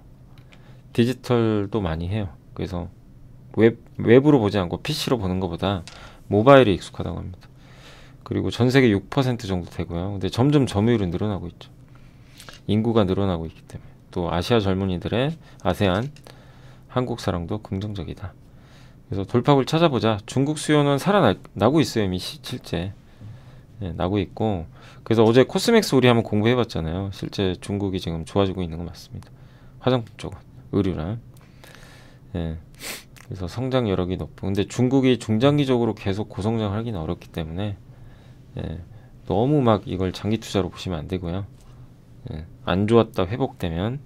디지털도 많이 해요. 그래서 웹, 웹으로 보지 않고 PC로 보는 것보다 모바일이 익숙하다고 합니다. 그리고 전 세계 6% 정도 되고요. 근데 점점 점유율은 늘어나고 있죠. 인구가 늘어나고 있기 때문에. 또 아시아 젊은이들의 아세안, 한국 사랑도 긍정적이다. 그래서 돌파구를 찾아보자. 중국 수요는 살아나고 있어요, 이미 실제. 네, 나고 있고 그래서 어제 코스맥스 우리 한번 공부해봤잖아요. 실제 중국이 지금 좋아지고 있는 거 맞습니다. 화장품 쪽은 의류랑 네, 그래서 성장 여력이 높고 근데 중국이 중장기적으로 계속 고성장 하기는 어렵기 때문에 네, 너무 막 이걸 장기 투자로 보시면 안 되고요. 안 좋았다 회복되면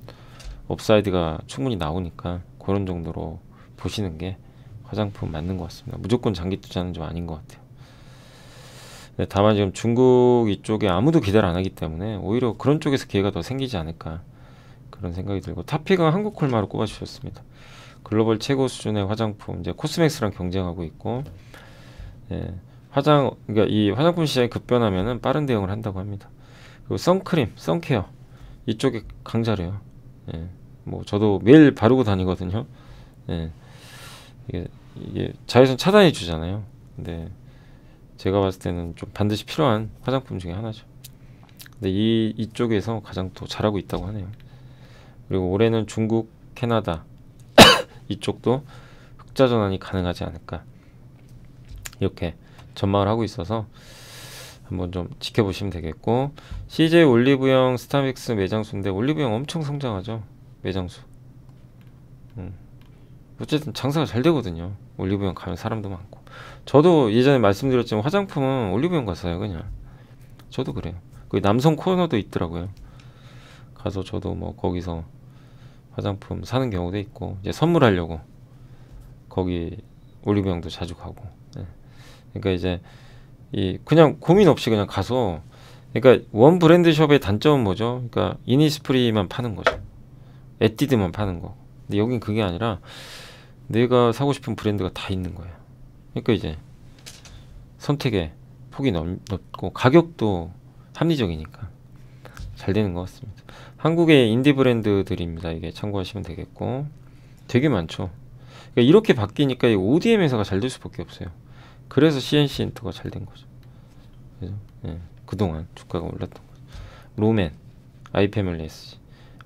업사이드가 충분히 나오니까 그런 정도로 보시는 게 화장품 맞는 것 같습니다. 무조건 장기 투자는 좀 아닌 것 같아요. 네, 다만 지금 중국 이쪽에 아무도 기대를 안 하기 때문에 오히려 그런 쪽에서 기회가 더 생기지 않을까 그런 생각이 들고 탑픽은 한국 콜마로 꼽아주셨습니다. 글로벌 최고 수준의 화장품 이제 코스맥스랑 경쟁하고 있고 예, 화장 그러니까 이 화장품 시장이 급변하면은 빠른 대응을 한다고 합니다. 그리고 선크림, 선케어 이쪽에 강자래요. 예, 뭐 저도 매일 바르고 다니거든요. 예, 이게, 이게 자외선 차단해 주잖아요. 근데 제가 봤을 때는 좀 반드시 필요한 화장품 중에 하나죠. 근데 이 이쪽에서 가장 또 잘하고 있다고 하네요. 그리고 올해는 중국, 캐나다 이쪽도 흑자 전환이 가능하지 않을까 이렇게 전망을 하고 있어서 한번 좀 지켜보시면 되겠고 CJ 올리브영 스타믹스 매장수인데 올리브영 엄청 성장하죠 매장수 음. 어쨌든 장사가 잘 되거든요 올리브영 가면 사람도 많고 저도 예전에 말씀드렸지만 화장품은 올리브영 가서요 그냥 저도 그래요 그 남성 코너도 있더라고요 가서 저도 뭐 거기서 화장품 사는 경우도 있고 이제 선물하려고 거기 올리브영도 자주 가고 네. 그러니까 이제 이 그냥 고민 없이 그냥 가서 그러니까 원 브랜드 숍의 단점은 뭐죠? 그러니까 이니스프리만 파는 거죠. 에뛰드만 파는 거. 근데 여긴 그게 아니라 내가 사고 싶은 브랜드가 다 있는 거예요. 그러니까 이제 선택의 폭이 넓, 고 가격도 합리적이니까 잘 되는 것 같습니다. 한국의 인디 브랜드들입니다. 이게 참고하시면 되겠고 되게 많죠. 그러니까 이렇게 바뀌니까 이 ODM 회사가 잘 될 수밖에 없어요. 그래서 CNC 엔터가잘 된 거죠. 그죠? 예, 그동안 주가가 올랐던 거죠. 로맨, 아이패밀리 SG,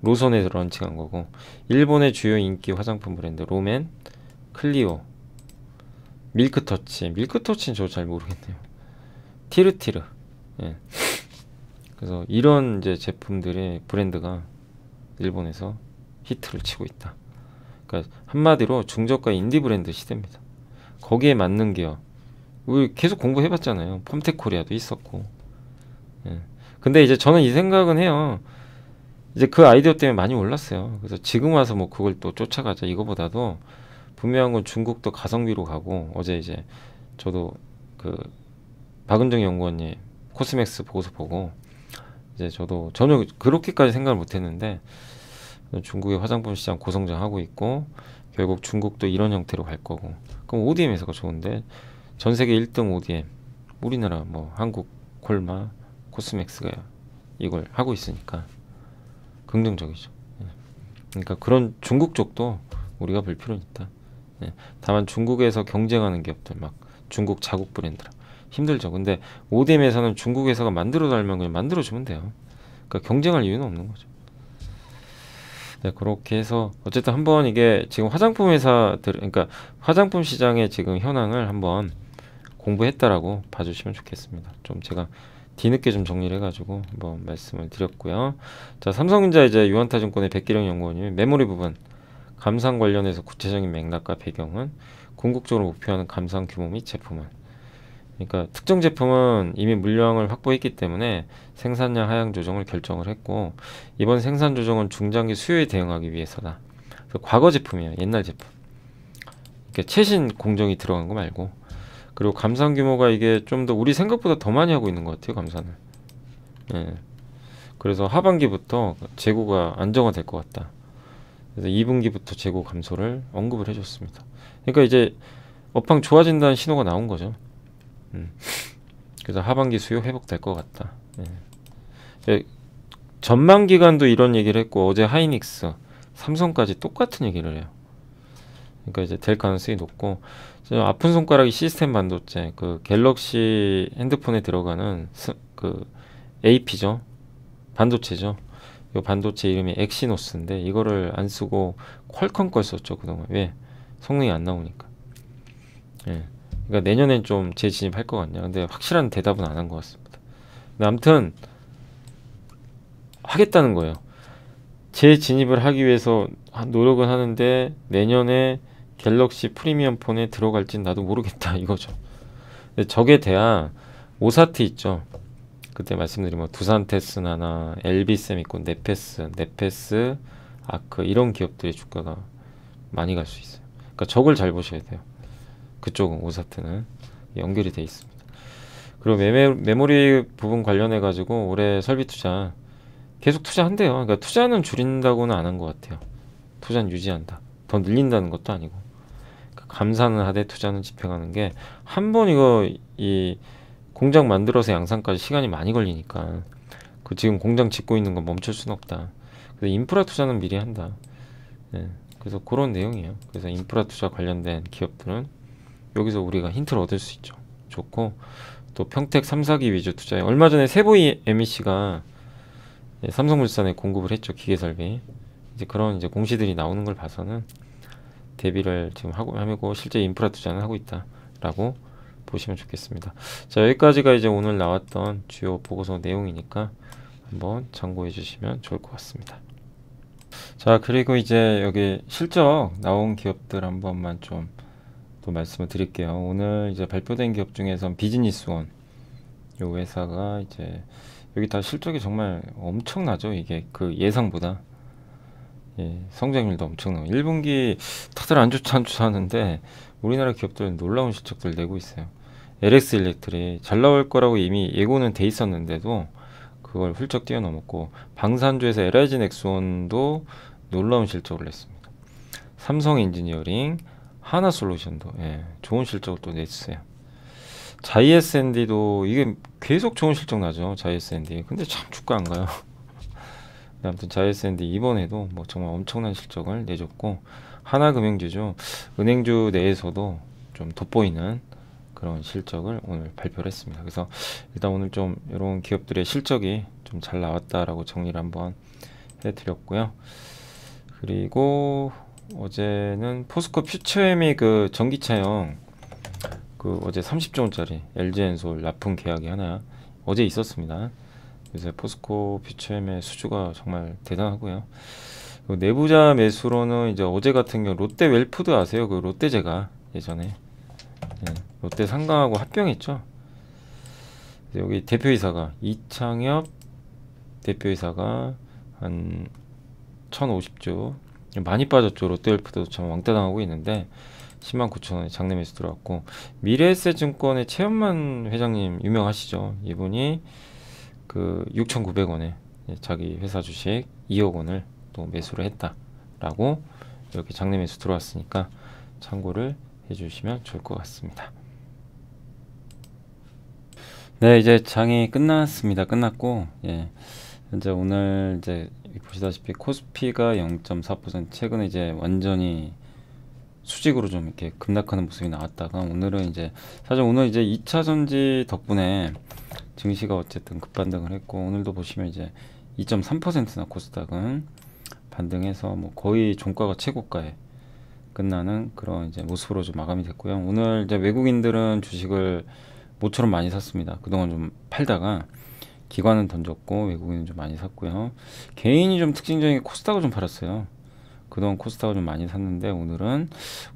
로선에서 런칭한 거고 일본의 주요 인기 화장품 브랜드 로맨, 클리오, 밀크터치 밀크터치는 저도 잘 모르겠네요 티르티르 예. 그래서 이런 이제 제품들의 브랜드가 일본에서 히트를 치고 있다 그러니까 한마디로 중저가 인디 브랜드 시대입니다 거기에 맞는 기업 우리 계속 공부해봤잖아요 펌테코리아도 있었고 예. 근데 이제 저는 이 생각은 해요 이제 그 아이디어 때문에 많이 올랐어요 그래서 지금 와서 뭐 그걸 또 쫓아가자 이거보다도 분명한 건 중국도 가성비로 가고 어제 이제 저도 그 박은정 연구원님 코스맥스 보고서 보고 이제 저도 전혀 그렇게까지 생각을 못했는데 중국의 화장품 시장 고성장하고 있고 결국 중국도 이런 형태로 갈 거고 그럼 ODM 에서가 좋은데 전 세계 1등 ODM 우리나라 뭐 한국 콜마 코스맥스가 이걸 하고 있으니까 긍정적이죠 예. 그러니까 그런 중국 쪽도 우리가 볼 필요는 있다 예. 다만 중국에서 경쟁하는 기업들 막 중국 자국 브랜드라 힘들죠. 근데 오뎀에서는 중국 에서가 만들어 달면 그냥 만들어 주면 돼요. 그러니까 경쟁할 이유는 없는 거죠. 네, 그렇게 해서 어쨌든 한번 이게 지금 화장품 회사들 그러니까 화장품 시장의 지금 현황을 한번 공부했다라고 봐주시면 좋겠습니다. 좀 제가 뒤늦게 좀 정리를 해가지고 한번 말씀을 드렸고요. 자, 삼성전자 이제 유한타증권의 백기령 연구원이 메모리 부분 감상 관련해서 구체적인 맥락과 배경은 궁극적으로 목표하는 감상 규모 및 제품은 그러니까 특정 제품은 이미 물량을 확보했기 때문에 생산량 하향 조정을 결정을 했고 이번 생산 조정은 중장기 수요에 대응하기 위해서다. 과거 제품이에요. 옛날 제품. 그러니까 최신 공정이 들어간 거 말고 그리고 감산 규모가 이게 좀 더 우리 생각보다 더 많이 하고 있는 것 같아요. 감산을. 예. 그래서 하반기부터 재고가 안정화될 것 같다. 그래서 2분기부터 재고 감소를 언급을 해줬습니다. 그러니까 이제 업황 좋아진다는 신호가 나온 거죠. 음. 그래서 하반기 수요 회복될 것 같다. 예. 전망 기간도 이런 얘기를 했고 어제 하이닉스, 삼성까지 똑같은 얘기를 해요. 그러니까 이제 될 가능성이 높고 아픈 손가락이 시스템 반도체 그 갤럭시 핸드폰에 들어가는 스, 그 AP죠 반도체죠 요 반도체 이름이 엑시노스인데 이거를 안 쓰고 퀄컴 걸 썼죠 그동안 왜 성능이 안 나오니까 예 그러니까 내년엔 좀 재진입할 것 같냐 근데 확실한 대답은 안 한 것 같습니다 근데 아무튼 하겠다는 거예요 재진입을 하기 위해서 노력은 하는데 내년에 갤럭시 프리미엄 폰에 들어갈진 나도 모르겠다 이거죠 근데 적에 대한 오사트 있죠 그때 말씀드린 뭐 두산 테스나나 엘비셈 있고 네페스, 네페스, 아크 이런 기업들의 주가가 많이 갈 수 있어요. 그러니까 저걸 잘 보셔야 돼요. 그쪽은 오사트는 연결이 돼 있습니다. 그리고 메모, 메모리 부분 관련해 가지고 올해 설비 투자 계속 투자한대요. 그러니까 투자는 줄인다고는 안 한 것 같아요. 투자는 유지한다. 더 늘린다는 것도 아니고 그러니까 감사는 하되 투자는 집행하는 게 한 번 이거 이 공장 만들어서 양산까지 시간이 많이 걸리니까 그 지금 공장 짓고 있는 건 멈출 수는 없다. 그래서 인프라 투자는 미리 한다. 네, 그래서 그런 내용이에요. 그래서 인프라 투자 관련된 기업들은 여기서 우리가 힌트를 얻을 수 있죠. 좋고 또 평택 3사기 위주 투자에 얼마 전에 세보이 MEC가 예, 삼성물산에 공급을 했죠 기계 설비 이제 그런 이제 공시들이 나오는 걸 봐서는 대비를 지금 하고 하고 실제 인프라 투자는 하고 있다라고 보시면 좋겠습니다. 자 여기까지가 이제 오늘 나왔던 주요 보고서 내용이니까 한번 참고해 주시면 좋을 것 같습니다. 자 그리고 이제 여기 실적 나온 기업들 한번만 좀 또 말씀을 드릴게요. 오늘 이제 발표된 기업 중에선 비즈니스원 이 회사가 이제 여기 다 실적이 정말 엄청나죠. 이게 그 예상보다 예, 성장률도 엄청나고 1분기 다들 안 좋지 않 좋지 하는데 우리나라 기업들은 놀라운 실적들 내고 있어요. LX 일렉트리 잘 나올 거라고 이미 예고는 돼 있었는데도 그걸 훌쩍 뛰어넘었고 방산주에서 LIG 넥스원도 놀라운 실적을 냈습니다. 삼성 엔지니어링, 하나 솔루션도 예, 좋은 실적을 또 냈어요. 자이에스앤디도 이게 계속 좋은 실적 나죠. 자이에스앤디. 근데 참 주가 안 가요. 아무튼 자이에스앤디 이번에도 뭐 정말 엄청난 실적을 내줬고 하나금융주죠. 은행주 내에서도 좀 돋보이는 그런 실적을 오늘 발표를 했습니다. 그래서 일단 오늘 좀 이런 기업들의 실적이 좀 잘 나왔다라고 정리를 한번 해드렸고요. 그리고 어제는 포스코 퓨처엠이 그 전기차형 그 어제 30조 원짜리 LG엔솔 납품 계약이 하나 어제 있었습니다. 요새 포스코 퓨처엠의 수주가 정말 대단하고요. 내부자 매수로는 이제 어제 같은 경우 롯데 웰푸드 아세요? 그 롯데제가 예전에 예. 롯데 상강하고 합병했죠. 여기 대표이사가 이창엽 대표이사가 한 1050조 많이 빠졌죠. 롯데월프도 참 왕따당하고 있는데 10만 9천 원에 장내 매수 들어왔고 미래에셋증권의 최현만 회장님 유명하시죠. 이분이 그 6,900원에 자기 회사 주식 2억 원을 또 매수를 했다라고 이렇게 장내 매수 들어왔으니까 참고를 해주시면 좋을 것 같습니다. 네, 이제 장이 끝났습니다. 끝났고, 예. 이제 오늘 이제 보시다시피 코스피가 0.4% 최근에 이제 완전히 수직으로 좀 이렇게 급락하는 모습이 나왔다가 오늘은 이제 사실 오늘 이제 2차 전지 덕분에 증시가 어쨌든 급반등을 했고 오늘도 보시면 이제 2.3%나 코스닥은 반등해서 뭐 거의 종가가 최고가에 끝나는 그런 이제 모습으로 좀 마감이 됐고요. 오늘 이제 외국인들은 주식을 모처럼 많이 샀습니다. 그동안 좀 팔다가 기관은 던졌고 외국인은 좀 많이 샀고요. 개인이 좀 특징적인 코스닥을 좀 팔았어요. 그동안 코스닥을 좀 많이 샀는데 오늘은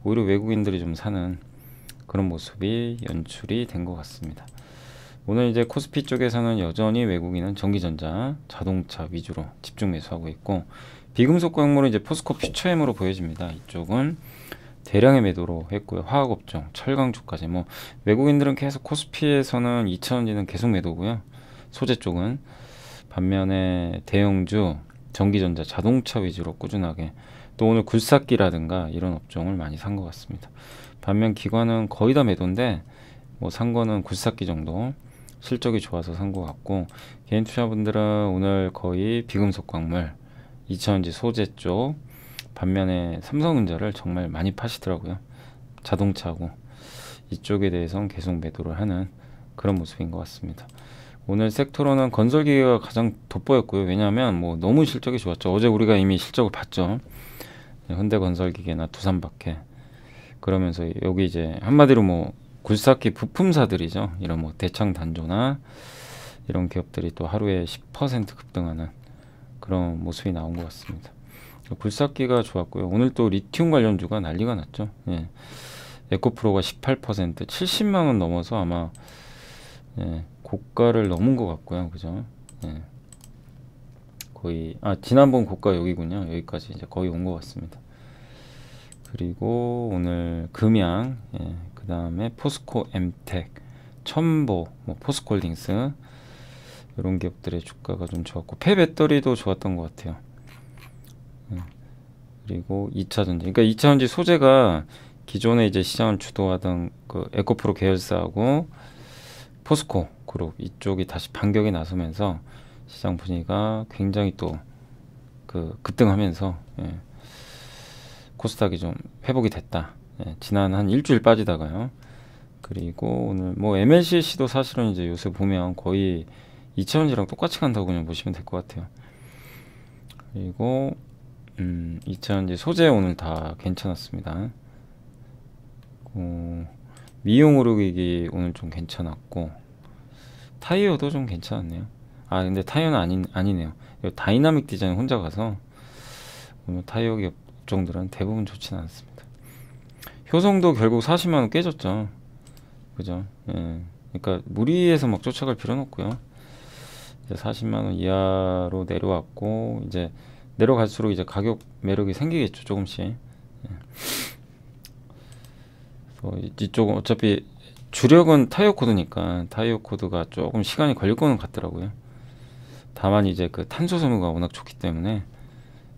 오히려 외국인들이 좀 사는 그런 모습이 연출이 된 것 같습니다. 오늘 이제 코스피 쪽에서는 여전히 외국인은 전기전자, 자동차 위주로 집중 매수하고 있고 비금속 광물은 이제 포스코 퓨처엠으로 보여집니다. 이쪽은 대량의 매도로 했고요. 화학업종, 철강주까지 뭐 외국인들은 계속 코스피에서는 2천원지는 계속 매도고요. 소재 쪽은 반면에 대형주, 전기전자, 자동차 위주로 꾸준하게 또 오늘 굴삭기라든가 이런 업종을 많이 산 것 같습니다. 반면 기관은 거의 다 매도인데 뭐 산 거는 굴삭기 정도 실적이 좋아서 산 것 같고 개인 투자분들은 오늘 거의 비금속 광물, 2천원지 소재 쪽 반면에 삼성전자를 정말 많이 파시더라고요. 자동차고 이쪽에 대해서는 계속 매도를 하는 그런 모습인 것 같습니다. 오늘 섹터로는 건설기계가 가장 돋보였고요. 왜냐하면 뭐 너무 실적이 좋았죠. 어제 우리가 이미 실적을 봤죠. 네, 현대건설기계나 두산박해 그러면서 여기 이제 한마디로 뭐 굴삭기 부품사들이죠. 이런 뭐 대창단조나 이런 기업들이 또 하루에 10% 급등하는 그런 모습이 나온 것 같습니다. 불삭기가 좋았고요. 오늘 또 리튬 관련주가 난리가 났죠. 예. 에코프로가 18% 70만 원 넘어서 아마 예, 고가를 넘은 것 같고요. 그죠? 예. 거의 아 지난번 고가 여기군요. 여기까지 이제 거의 온 것 같습니다. 그리고 오늘 금양, 예, 그 다음에 포스코 엠텍, 첨보, 뭐 포스콜딩스 이런 기업들의 주가가 좀 좋았고 폐배터리도 좋았던 것 같아요. 그리고 2차전지. 그러니까 2차전지 소재가 기존에 이제 시장을 주도하던 그 에코프로 계열사하고 포스코 그룹 이쪽이 다시 반격에 나서면서 시장 분위기가 굉장히 또 그 급등하면서 예. 코스닥이 좀 회복이 됐다. 예. 지난 한 일주일 빠지다가요. 그리고 오늘 뭐 MLCC도 사실은 이제 요새 보면 거의 2차전지랑 똑같이 간다고 그냥 보시면 될 것 같아요. 그리고 음, 2차전지 소재 오늘 다 괜찮았습니다. 어, 미용 으로기게 오늘 좀 괜찮았고 타이어도 좀 괜찮았네요. 아 근데 타이어는 아니, 아니네요. 다이나믹 디자인 혼자 가서 오늘 타이어 업종들은 대부분 좋지는 않습니다. 효성도 결국 40만원 깨졌죠. 그죠? 예. 그러니까 무리해서 막 쫓아갈 필요는 없고요. 이제 40만원 이하로 내려왔고 이제 내려갈수록 이제 가격 매력이 생기겠죠 조금씩 예. 이쪽 어차피 주력은 타이어 코드니까 타이어 코드가 조금 시간이 걸릴 거는 같더라고요 다만 이제 그 탄소 소모가 워낙 좋기 때문에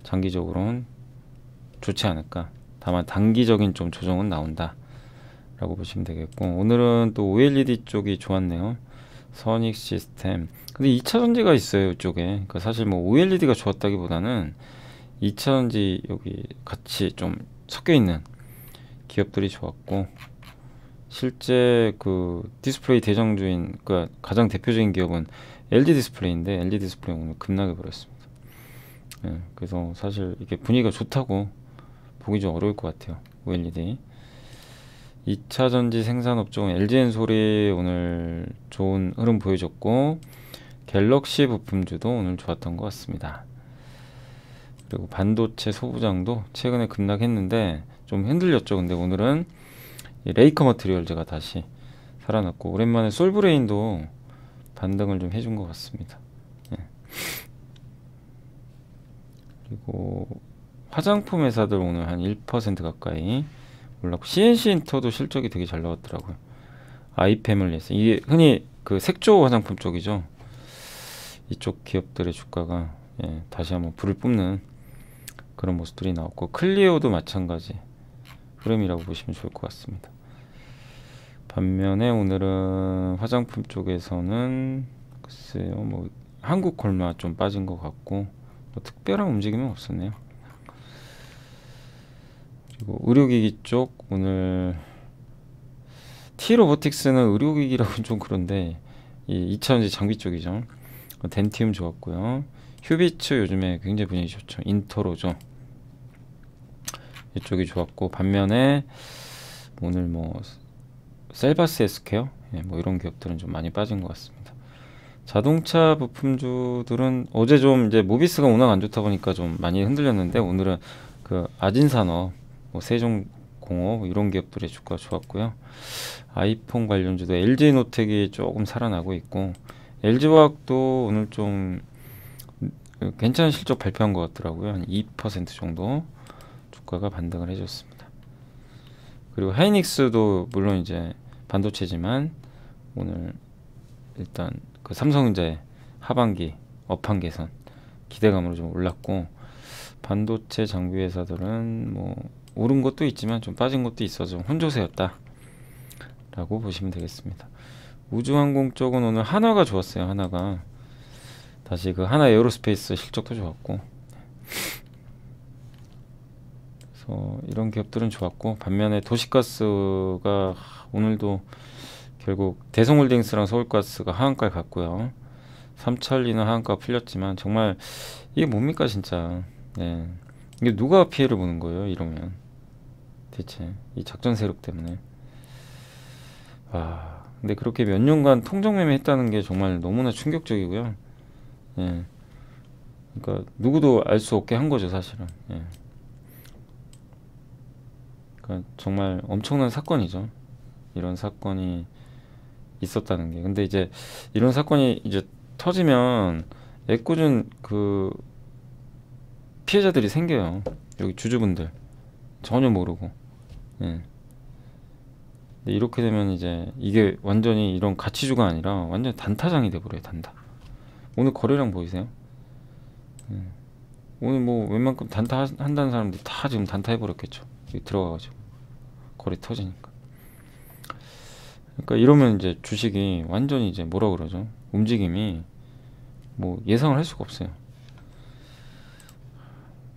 장기적으로는 좋지 않을까 다만 단기적인 좀 조정은 나온다 라고 보시면 되겠고 오늘은 또 OLED 쪽이 좋았네요 선익 시스템 근데 2차 전지가 있어요 이쪽에. 그러니까 사실 뭐 OLED가 좋았다기보다는 2차 전지 여기 같이 좀 섞여 있는 기업들이 좋았고 실제 그 디스플레이 대장주인 그러니까 가장 대표적인 기업은 LG 디스플레이인데 LG 디스플레이 오늘 급락해 버렸습니다. 예, 그래서 사실 이게 분위기가 좋다고 보기 좀 어려울 것 같아요. OLED. 2차 전지 생산 업종 LG엔솔이 오늘 좋은 흐름 보여줬고 갤럭시 부품주도 오늘 좋았던 것 같습니다. 그리고 반도체 소부장도 최근에 급락했는데 좀 흔들렸죠. 근데 오늘은 레이커 머트리얼제가 다시 살아났고 오랜만에 솔브레인도 반등을 좀 해준 것 같습니다. 예. 그리고 화장품 회사들 오늘 한 1% 가까이 올랐고 CNC 인터도 실적이 되게 잘 나왔더라고요. 아이패밀리에서 이게 흔히 그 색조 화장품 쪽이죠. 이쪽 기업들의 주가가 예, 다시 한번 불을 뿜는 그런 모습들이 나왔고 클리오도 마찬가지 흐름이라고 보시면 좋을 것 같습니다. 반면에 오늘은 화장품 쪽에서는 글쎄요 뭐 한국 콜마 좀 빠진 것 같고 뭐 특별한 움직임은 없었네요. 그리고 의료기기 쪽 오늘 T 로보틱스는 의료기기라고좀 그런데 이 2차원지 장비 쪽이죠. 덴티움 좋았고요. 휴비츠 요즘에 굉장히 분위기 좋죠. 인터로죠. 이쪽이 좋았고 반면에 뭐 오늘 뭐 셀바스 에스케어 예, 뭐 이런 기업들은 좀 많이 빠진 것 같습니다. 자동차 부품주들은 어제 좀 이제 모비스가 워낙 안 좋다 보니까 좀 많이 흔들렸는데 오늘은 그 아진산업, 뭐 세종공업 뭐 이런 기업들의 주가 좋았고요. 아이폰 관련주도 LG노텍이 조금 살아나고 있고 LG화학도 오늘 좀 괜찮은 실적 발표한 것 같더라고요. 한 2% 정도 주가가 반등을 해줬습니다. 그리고 하이닉스도 물론 이제 반도체지만 오늘 일단 그 삼성전자의 하반기 업황 개선 기대감으로 좀 올랐고 반도체 장비 회사들은 뭐 오른 것도 있지만 좀 빠진 것도 있어서 혼조세였다 라고 보시면 되겠습니다. 우주항공 쪽은 오늘 하나가 좋았어요. 하나가 다시 그 하나 에어로스페이스 실적도 좋았고 그래서 이런 기업들은 좋았고 반면에 도시가스가 오늘도 결국 대성홀딩스랑 서울가스가 하한가를 갔고요. 삼천리는 하한가 풀렸지만 정말 이게 뭡니까 진짜 네. 이게 누가 피해를 보는 거예요 이러면 대체 이 작전 세력 때문에 와 근데 그렇게 몇 년간 통정매매했다는 게 정말 너무나 충격적이고요. 예. 그러니까 누구도 알 수 없게 한 거죠, 사실은. 예. 그러니까 정말 엄청난 사건이죠. 이런 사건이 있었다는 게. 근데 이제 이런 사건이 이제 터지면 애꿎은 그 피해자들이 생겨요. 여기 주주분들 전혀 모르고. 예. 근데 네, 이렇게 되면 이제 이게 완전히 이런 가치주가 아니라 완전 단타장이 돼버려요 단타 오늘 거래량 보이세요? 음. 오늘 뭐 웬만큼 단타 한다는 사람들 이다 지금 단타 해버렸겠죠 들어가가지고 거래 터지니까 그러니까 이러면 이제 주식이 완전히 이제 뭐라 그러죠 움직임이 뭐 예상을 할 수가 없어요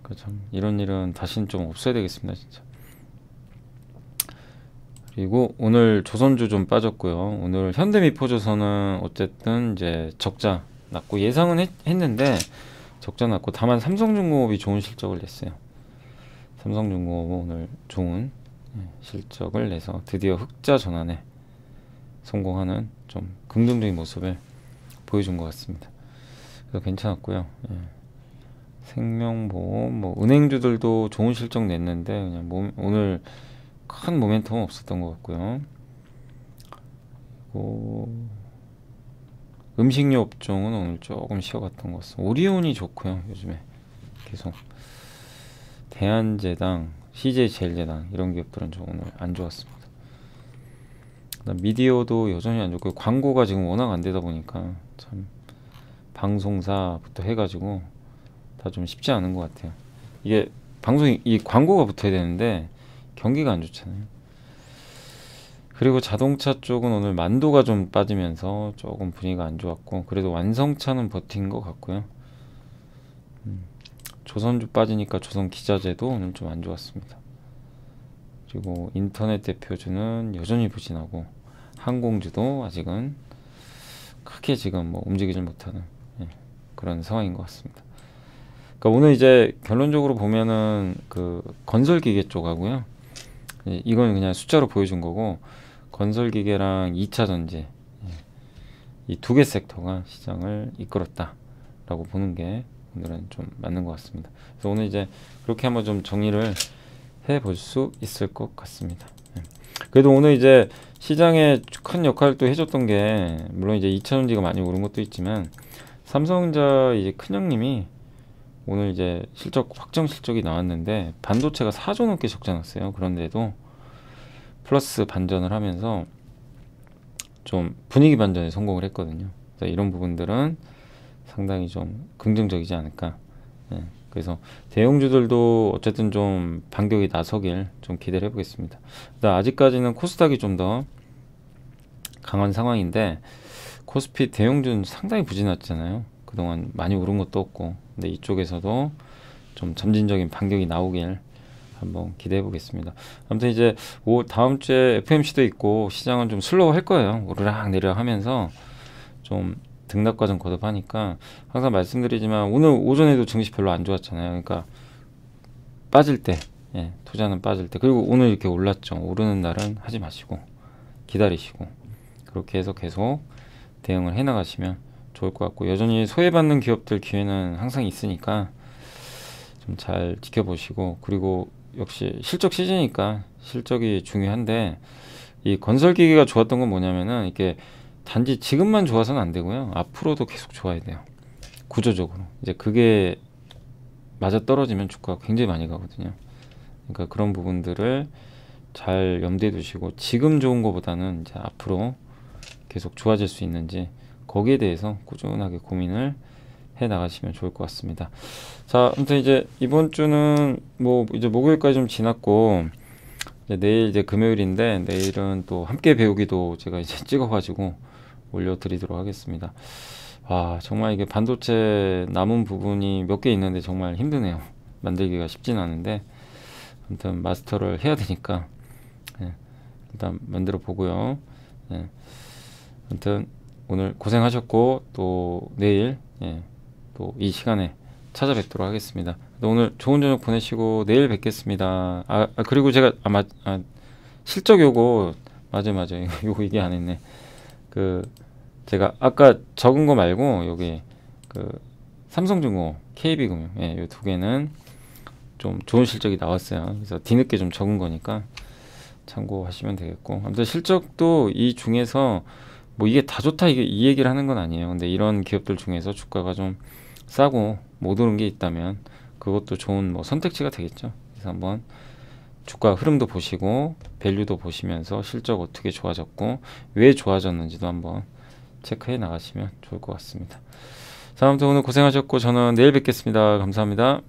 그참 그러니까 그 이런 일은 다시는 좀 없어야 되겠습니다 진짜 그리고 오늘 조선주 좀 빠졌고요. 오늘 현대미포조선은 어쨌든 이제 적자 났고 예상은 했, 는데 적자 났고 다만 삼성중공업이 좋은 실적을 냈어요. 삼성중공업 오늘 좋은 예, 실적을 내서 드디어 흑자 전환에 성공하는 좀 긍정적인 모습을 보여준 것 같습니다. 그래서 괜찮았고요. 예. 생명보험, 뭐 은행주들도 좋은 실적 냈는데 그냥 몸, 오늘 큰 모멘텀은 없었던 것 같고요. 그리고 음식료 업종은 오늘 조금 쉬어갔던 것 같습니다. 오리온이 좋고요. 요즘에 계속 대한제당, CJ제일제당 이런 기업들은 저 오늘 안 좋았습니다. 미디어도 여전히 안 좋고 광고가 지금 워낙 안 되다 보니까 참 방송사부터 해가지고 다 좀 쉽지 않은 것 같아요. 이게 방송 이 광고가 붙어야 되는데 경기가 안 좋잖아요. 그리고 자동차 쪽은 오늘 만도가 좀 빠지면서 조금 분위기가 안 좋았고 그래도 완성차는 버틴 것 같고요. 음, 조선주 빠지니까 조선 기자재도 오늘 좀 안 좋았습니다. 그리고 인터넷 대표주는 여전히 부진하고 항공주도 아직은 크게 지금 뭐 움직이질 못하는 예, 그런 상황인 것 같습니다. 그러니까 오늘 이제 결론적으로 보면은 그 건설기계 쪽하고요. 예, 이건 그냥 숫자로 보여준 거고 건설기계랑 2차 전지 예, 이두 개 섹터가 시장을 이끌었다라고 보는 게 오늘은 좀 맞는 것 같습니다. 그래서 오늘 이제 그렇게 한번 좀 정리를 해 볼 수 있을 것 같습니다. 예. 그래도 오늘 이제 시장에 큰 역할을 또 해줬던 게 물론 이제 2차전지가 많이 오른 것도 있지만 삼성전자 이제 큰형님이 오늘 이제 실적 확정 실적이 나왔는데 반도체가 4조 넘게 적자 났어요. 그런데도 플러스 반전을 하면서 좀 분위기 반전에 성공을 했거든요. 이런 부분들은 상당히 좀 긍정적이지 않을까. 예, 그래서 대형주들도 어쨌든 좀 반격이 나서길 좀 기대를 해보겠습니다. 아직까지는 코스닥이 좀 더 강한 상황인데 코스피 대형주는 상당히 부진했잖아요. 그동안 많이 오른 것도 없고 근데 이쪽에서도 좀 점진적인 반격이 나오길 한번 기대해 보겠습니다. 아무튼 이제 오, 다음 주에 FMC도 있고 시장은 좀 슬로우 할 거예요. 오르락 내리락 하면서 좀 등락 과정 거듭하니까 항상 말씀드리지만 오늘 오전에도 증시 별로 안 좋았잖아요. 그러니까 빠질 때 예, 투자는 빠질 때 그리고 오늘 이렇게 올랐죠. 오르는 날은 하지 마시고 기다리시고 그렇게 해서 계속 대응을 해 나가시면 좋을 것 같고 여전히 소외받는 기업들 기회는 항상 있으니까 좀 잘 지켜보시고 그리고 역시 실적 시즌이니까 실적이 중요한데 이 건설 기계가 좋았던 건 뭐냐면은 이게 단지 지금만 좋아서는 안 되고요 앞으로도 계속 좋아야 돼요 구조적으로 이제 그게 맞아 떨어지면 주가가 굉장히 많이 가거든요 그러니까 그런 부분들을 잘 염두에 두시고 지금 좋은 것보다는 이제 앞으로 계속 좋아질 수 있는지 거기에 대해서 꾸준하게 고민을 해 나가시면 좋을 것 같습니다. 자, 아무튼 이제 이번 주는 뭐 이제 목요일까지 좀 지났고 이제 내일 이제 금요일인데 내일은 또 함께 배우기도 제가 이제 찍어가지고 올려드리도록 하겠습니다. 아 정말 이게 반도체 남은 부분이 몇 개 있는데 정말 힘드네요. 만들기가 쉽진 않은데 아무튼 마스터를 해야 되니까 예, 일단 만들어 보고요. 예, 아무튼 오늘 고생하셨고 또 내일 예, 또 이 시간에 찾아뵙도록 하겠습니다. 오늘 좋은 저녁 보내시고 내일 뵙겠습니다. 아, 아 그리고 제가 아, 마, 아 실적 요거 맞아 맞아 이거, 얘기 안 했네. 그 제가 아까 적은 거 말고 여기 그 삼성중공, KB금융 예, 이두 개는 좀 좋은 실적이 나왔어요. 그래서 뒤늦게 좀 적은 거니까 참고하시면 되겠고 아무튼 실적도 이 중에서 뭐 이게 다 좋다 이이 얘기를 하는 건 아니에요. 근데 이런 기업들 중에서 주가가 좀 싸고 못 오른 게 있다면 그것도 좋은 뭐 선택지가 되겠죠. 그래서 한번 주가 흐름도 보시고 밸류도 보시면서 실적 어떻게 좋아졌고 왜 좋아졌는지도 한번 체크해 나가시면 좋을 것 같습니다. 자, 아무튼 오늘 고생하셨고 저는 내일 뵙겠습니다. 감사합니다.